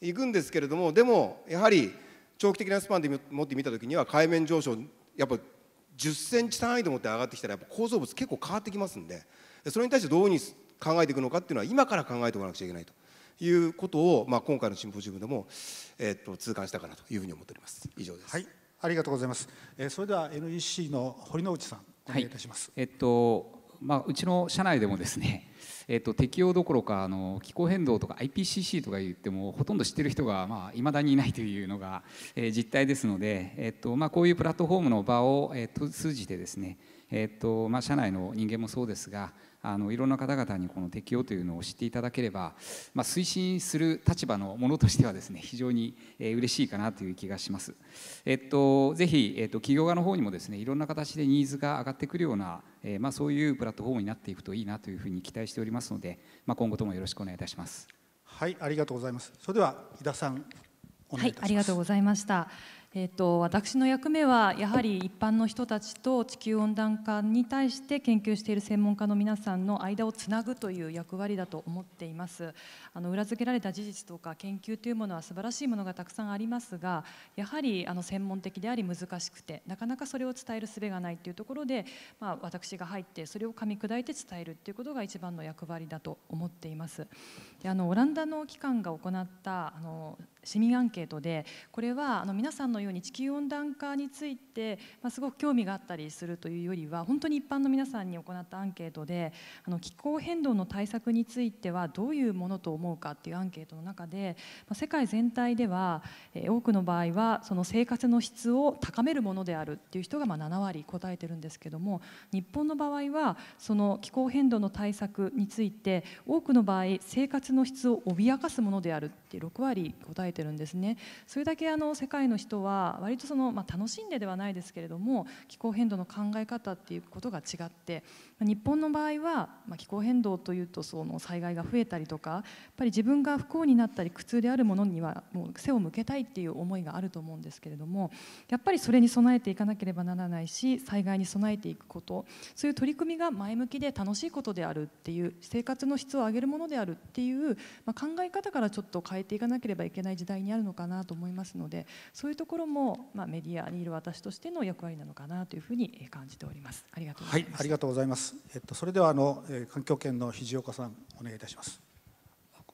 S7: いくんですけれどもでもやはり長期的なスパンで持ってみたときには海面上昇やっぱ10センチ単位でもって上がってきたらやっぱ構造物結構変わってきますんでそれに対してどういうふうに考えていくのかっていうのは今から考えておかなくちゃいけないということを、まあ、今回のシンポジウムでも、えー、と痛感したかなというふうに思っております以上です、はい、ありがとうございます、
S3: えー、それでは NEC の堀之内さんお願いいたしま
S9: す、はい、えっとまあ、うちの社内でもですねえっと、適用どころかあの気候変動とか IPCC とか言ってもほとんど知ってる人がいまあ、だにいないというのが、えー、実態ですので、えっとまあ、こういうプラットフォームの場を、えっと、通じてですね、えっとまあ、社内の人間もそうですがあのいろんな方々にこの適用というのを知っていただければ、まあ、推進する立場のものとしてはですね 非常に、え嬉しいかなという気がします。えっと、ぜひ、えっと、企業側の方にもですねいろんな形でニーズが上がってくるような、えー、まあ、そういうプラットフォームになっていくといいなというふうに期待しておりますので、まあ、今後ともよろしくお願いいたします。はい、ありがとうございます。それでは、井田さん。
S1: はい、ありがとうございました。えーと、と私の役目はやはり一般の人たちと地球温暖化に対して研究している専門家の皆さんの間をつなぐという役割だと思っていますあの裏付けられた事実とか研究というものは素晴らしいものがたくさんありますがやはりあの専門的であり難しくてなかなかそれを伝える術がないというところで、まあ、私が入ってそれを噛み砕いて伝えるということが一番の役割だと思っていますであのオランダの機関が行ったあの市民アンケートでこれはあの皆さんのように地球温暖化について、まあ、すごく興味があったりするというよりは本当に一般の皆さんに行ったアンケートであの気候変動の対策についてはどういうものと思うかっていうアンケートの中で、ま世界全体では、え多くの場合はその生活の質を高めるものであるっていう人がまあ7割答えてるんですけども日本の場合はその気候変動の対策について多くの場合生活の質を脅かすものであるって6割答えてるんですねそれだけあの世界の人は割とその、まあ、楽しんでではないですけれども気候変動の考え方っていうことが違って日本の場合は、まあ、気候変動というとその災害が増えたりとかやっぱり自分が不幸になったり苦痛であるものにはもう背を向けたいっていう思いがあると思うんですけれどもやっぱりそれに備えていかなければならないし災害に備えていくことそういう取り組みが前向きで楽しいことであるっていう生活の質を上げるものであるっていう、ま考え方からちょっと変ええていかなければいけない時代にあるのかなと思いますのでそういうところも、まあ、メディアにいる私としての役割なのかなというふうに感じております。ありがとうございま
S3: す、はい、ありがとうございます。えっと、それではあの環境圏の肘岡さんお願いいたします。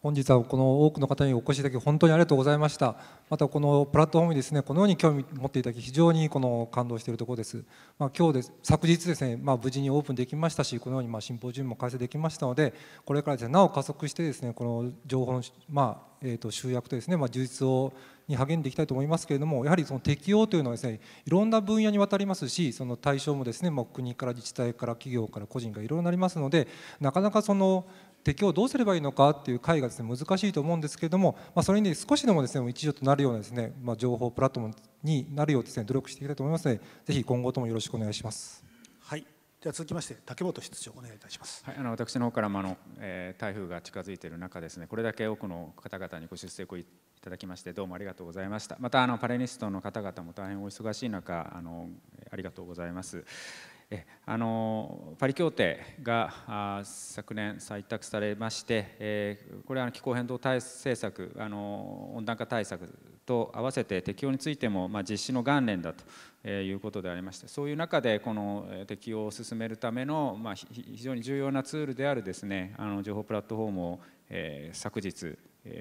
S5: 本日はこの多くの方にお越しいただき本当にありがとうございましたまたこのプラットフォームにですねこのように興味持っていただき非常にこの感動しているところです、まあ、今日です昨日ですね、まあ、無事にオープンできましたしこのようにまあシンポジウムも開催できましたのでこれからです、ね、なお加速してですねこの情報の、まあ、えー、と集約とですね、まあ、充実をに励んでいきたいと思いますけれどもやはりその適用というのはですねいろんな分野にわたりますしその対象もですねまあ、国から自治体から企業から個人がいろいろなりますのでなかなかその適応どうすればいいのかっていう回がですね難しいと思うんですけれども、まあ、それに少しでもですね一助となるようなですね、まあ、情報プラットフォームになるようですね努力していきたいと思いますのでぜひ今後ともよろしくお願いします。
S3: はいでは続きまして竹本室長お願いいたします。はい、あの私の方からもあの、
S4: えー、台風が近づいている中ですねこれだけ多くの方々にご出席をいただきましてどうもありがとうございました。またあのパレニストの方々も大変お忙しい中あのありがとうございます。あのパリ協定が昨年採択されまして、えこれは気候変動対政策あの温暖化対策と合わせて適用についても、まあ、実施の元年だと、えいうことでありましてそういう中でこの適用を進めるための、まあ、非常に重要なツールであるですねあの情報プラットフォームを、えー、昨日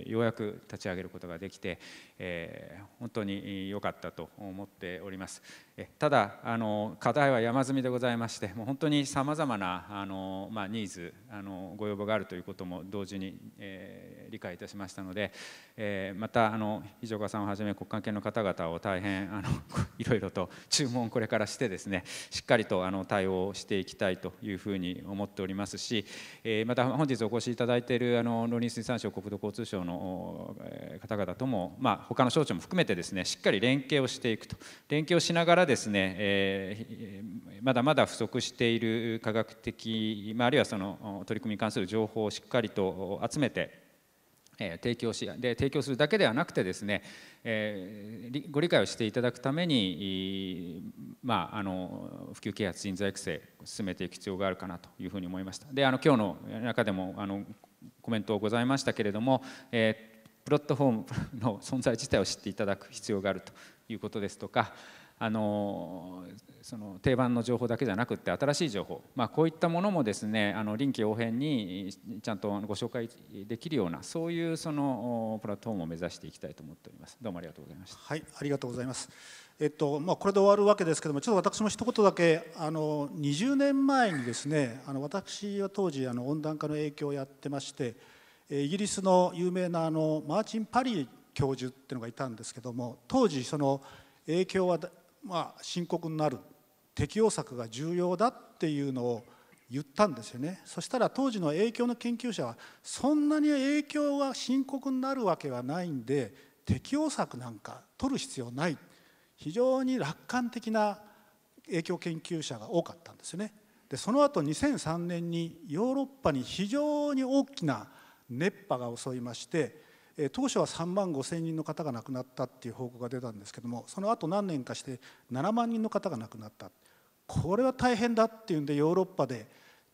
S4: ようやく立ち上げることができて、えー、本当に良かったと思っております。ただあの課題は山積みでございましてもう本当にさまざまなあの、まあ、ニーズあのご要望があるということも同時に、えー、理解いたしましたので、えー、またあの非常岡さんをはじめ国関係の方々を大変あの いろいろと注文をこれからしてですねしっかりとあの対応していきたいというふうに思っておりますし、えー、また本日お越しいただいているあの農林水産省国土交通省の方々とも、まあ、他の省庁も含めてですねしっかり連携をしていくと連携をしながらですね、えー、まだまだ不足している科学的、まあ、あるいはその取り組みに関する情報をしっかりと集めてえ提供しで提供するだけではなくてですね、えー、ご理解をしていただくために、まあ、あの普及啓発人材育成を進めていく必要があるかなというふうに思いましたであの今日の中でもあのコメントございましたけれども、えー、プラットフォームの存在自体を知っていただく必要があるということですとかあのその定番の情報だけじゃなくて新しい情報、まあ、こういったものもですねあの臨機応変にちゃんとご紹介できるようなそういうそのプラットフォームを目指していきたいと思っておりま
S3: すどうもありがとうございましたはいありがとうございますえっとまあ、これで終わるわけですけどもちょっと私も一言だけあの20年前にですねあの私は当時あの温暖化の影響をやってましてイギリスの有名なあのマーチン・パリ教授っていうのがいたんですけども当時その影響はまあ、深刻になる適応策が重要だっていうのを言ったんですよねそしたら当時の影響の研究者はそんなに影響が深刻になるわけがないんで適応策なんか取る必要ない非常に楽観的な影響研究者が多かったんですよね。でその後2003年にヨーロッパに非常に大きな熱波が襲いまして当初は3万5千人の方が亡くなったっていう報告が出たんですけどもその後何年かして7万人の方が亡くなったこれは大変だっていうんでヨーロッパで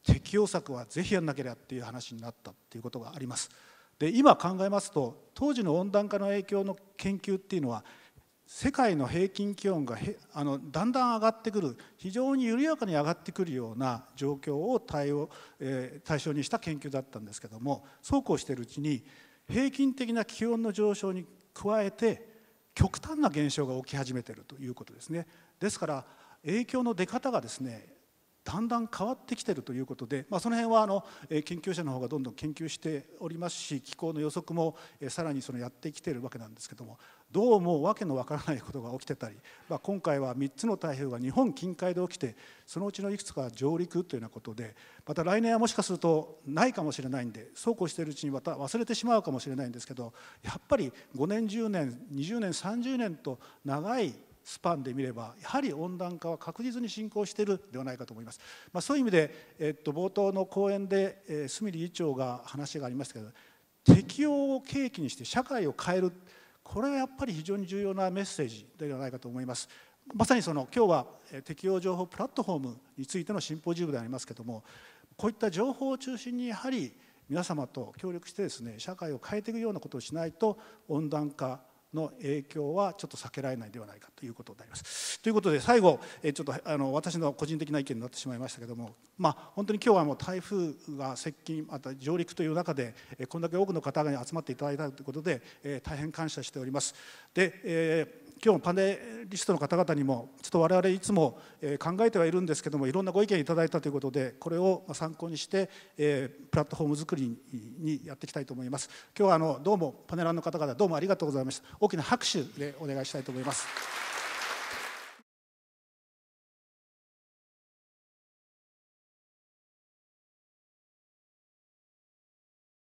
S3: 適用策はぜひやんなければっていう話になったっていうことがあります。で今考えますと当時の温暖化の影響の研究っていうのは世界の平均気温があのだんだん上がってくる非常に緩やかに上がってくるような状況を対応、えー、対象にした研究だったんですけどもそうこうしているうちに平均的な気温の上昇に加えて極端な現象が起き始めているということですね。ですから影響の出方がですねだんだん変わってきてるということで、まあ、その辺はあの研究者の方がどんどん研究しておりますし気候の予測もさらにそのやってきてるわけなんですけどもどうも訳のわからないことが起きてたり、まあ、今回は3つの台風が日本近海で起きてそのうちのいくつか上陸というようなことでまた来年はもしかするとないかもしれないんでそうこうしているうちにまた忘れてしまうかもしれないんですけどやっぱり5年10年20年30年と長いスパンで見ればやはり温暖化は確実に進行しているではないかと思います、まあ、そういう意味で、えっと、冒頭の講演で、えー、隅理事長が話がありましたけど適応を契機にして社会を変えるこれはやっぱり非常に重要なメッセージではないかと思います。まさにその今日は適用情報プラットフォームについてのシンポジウムでありますけどもこういった情報を中心にやはり皆様と協力してですね社会を変えていくようなことをしないと温暖化の影響はちょっと避けられないではないかということになります。ということで最後ちょっとあの私の個人的な意見になってしまいましたけどもまあ本当に今日はもう台風が接近また上陸という中でこんだけ多くの方々に集まっていただいたということで大変感謝しております。で、えー今日パネリストの方々にもちょっと我々いつも考えてはいるんですけどもいろんなご意見いただいたということでこれを参考にしてプラットフォーム作りにやっていきたいと思います今日はあのどうもパネラーの方々どうもありがとうございました大きな
S1: 拍手でお願いしたいと思います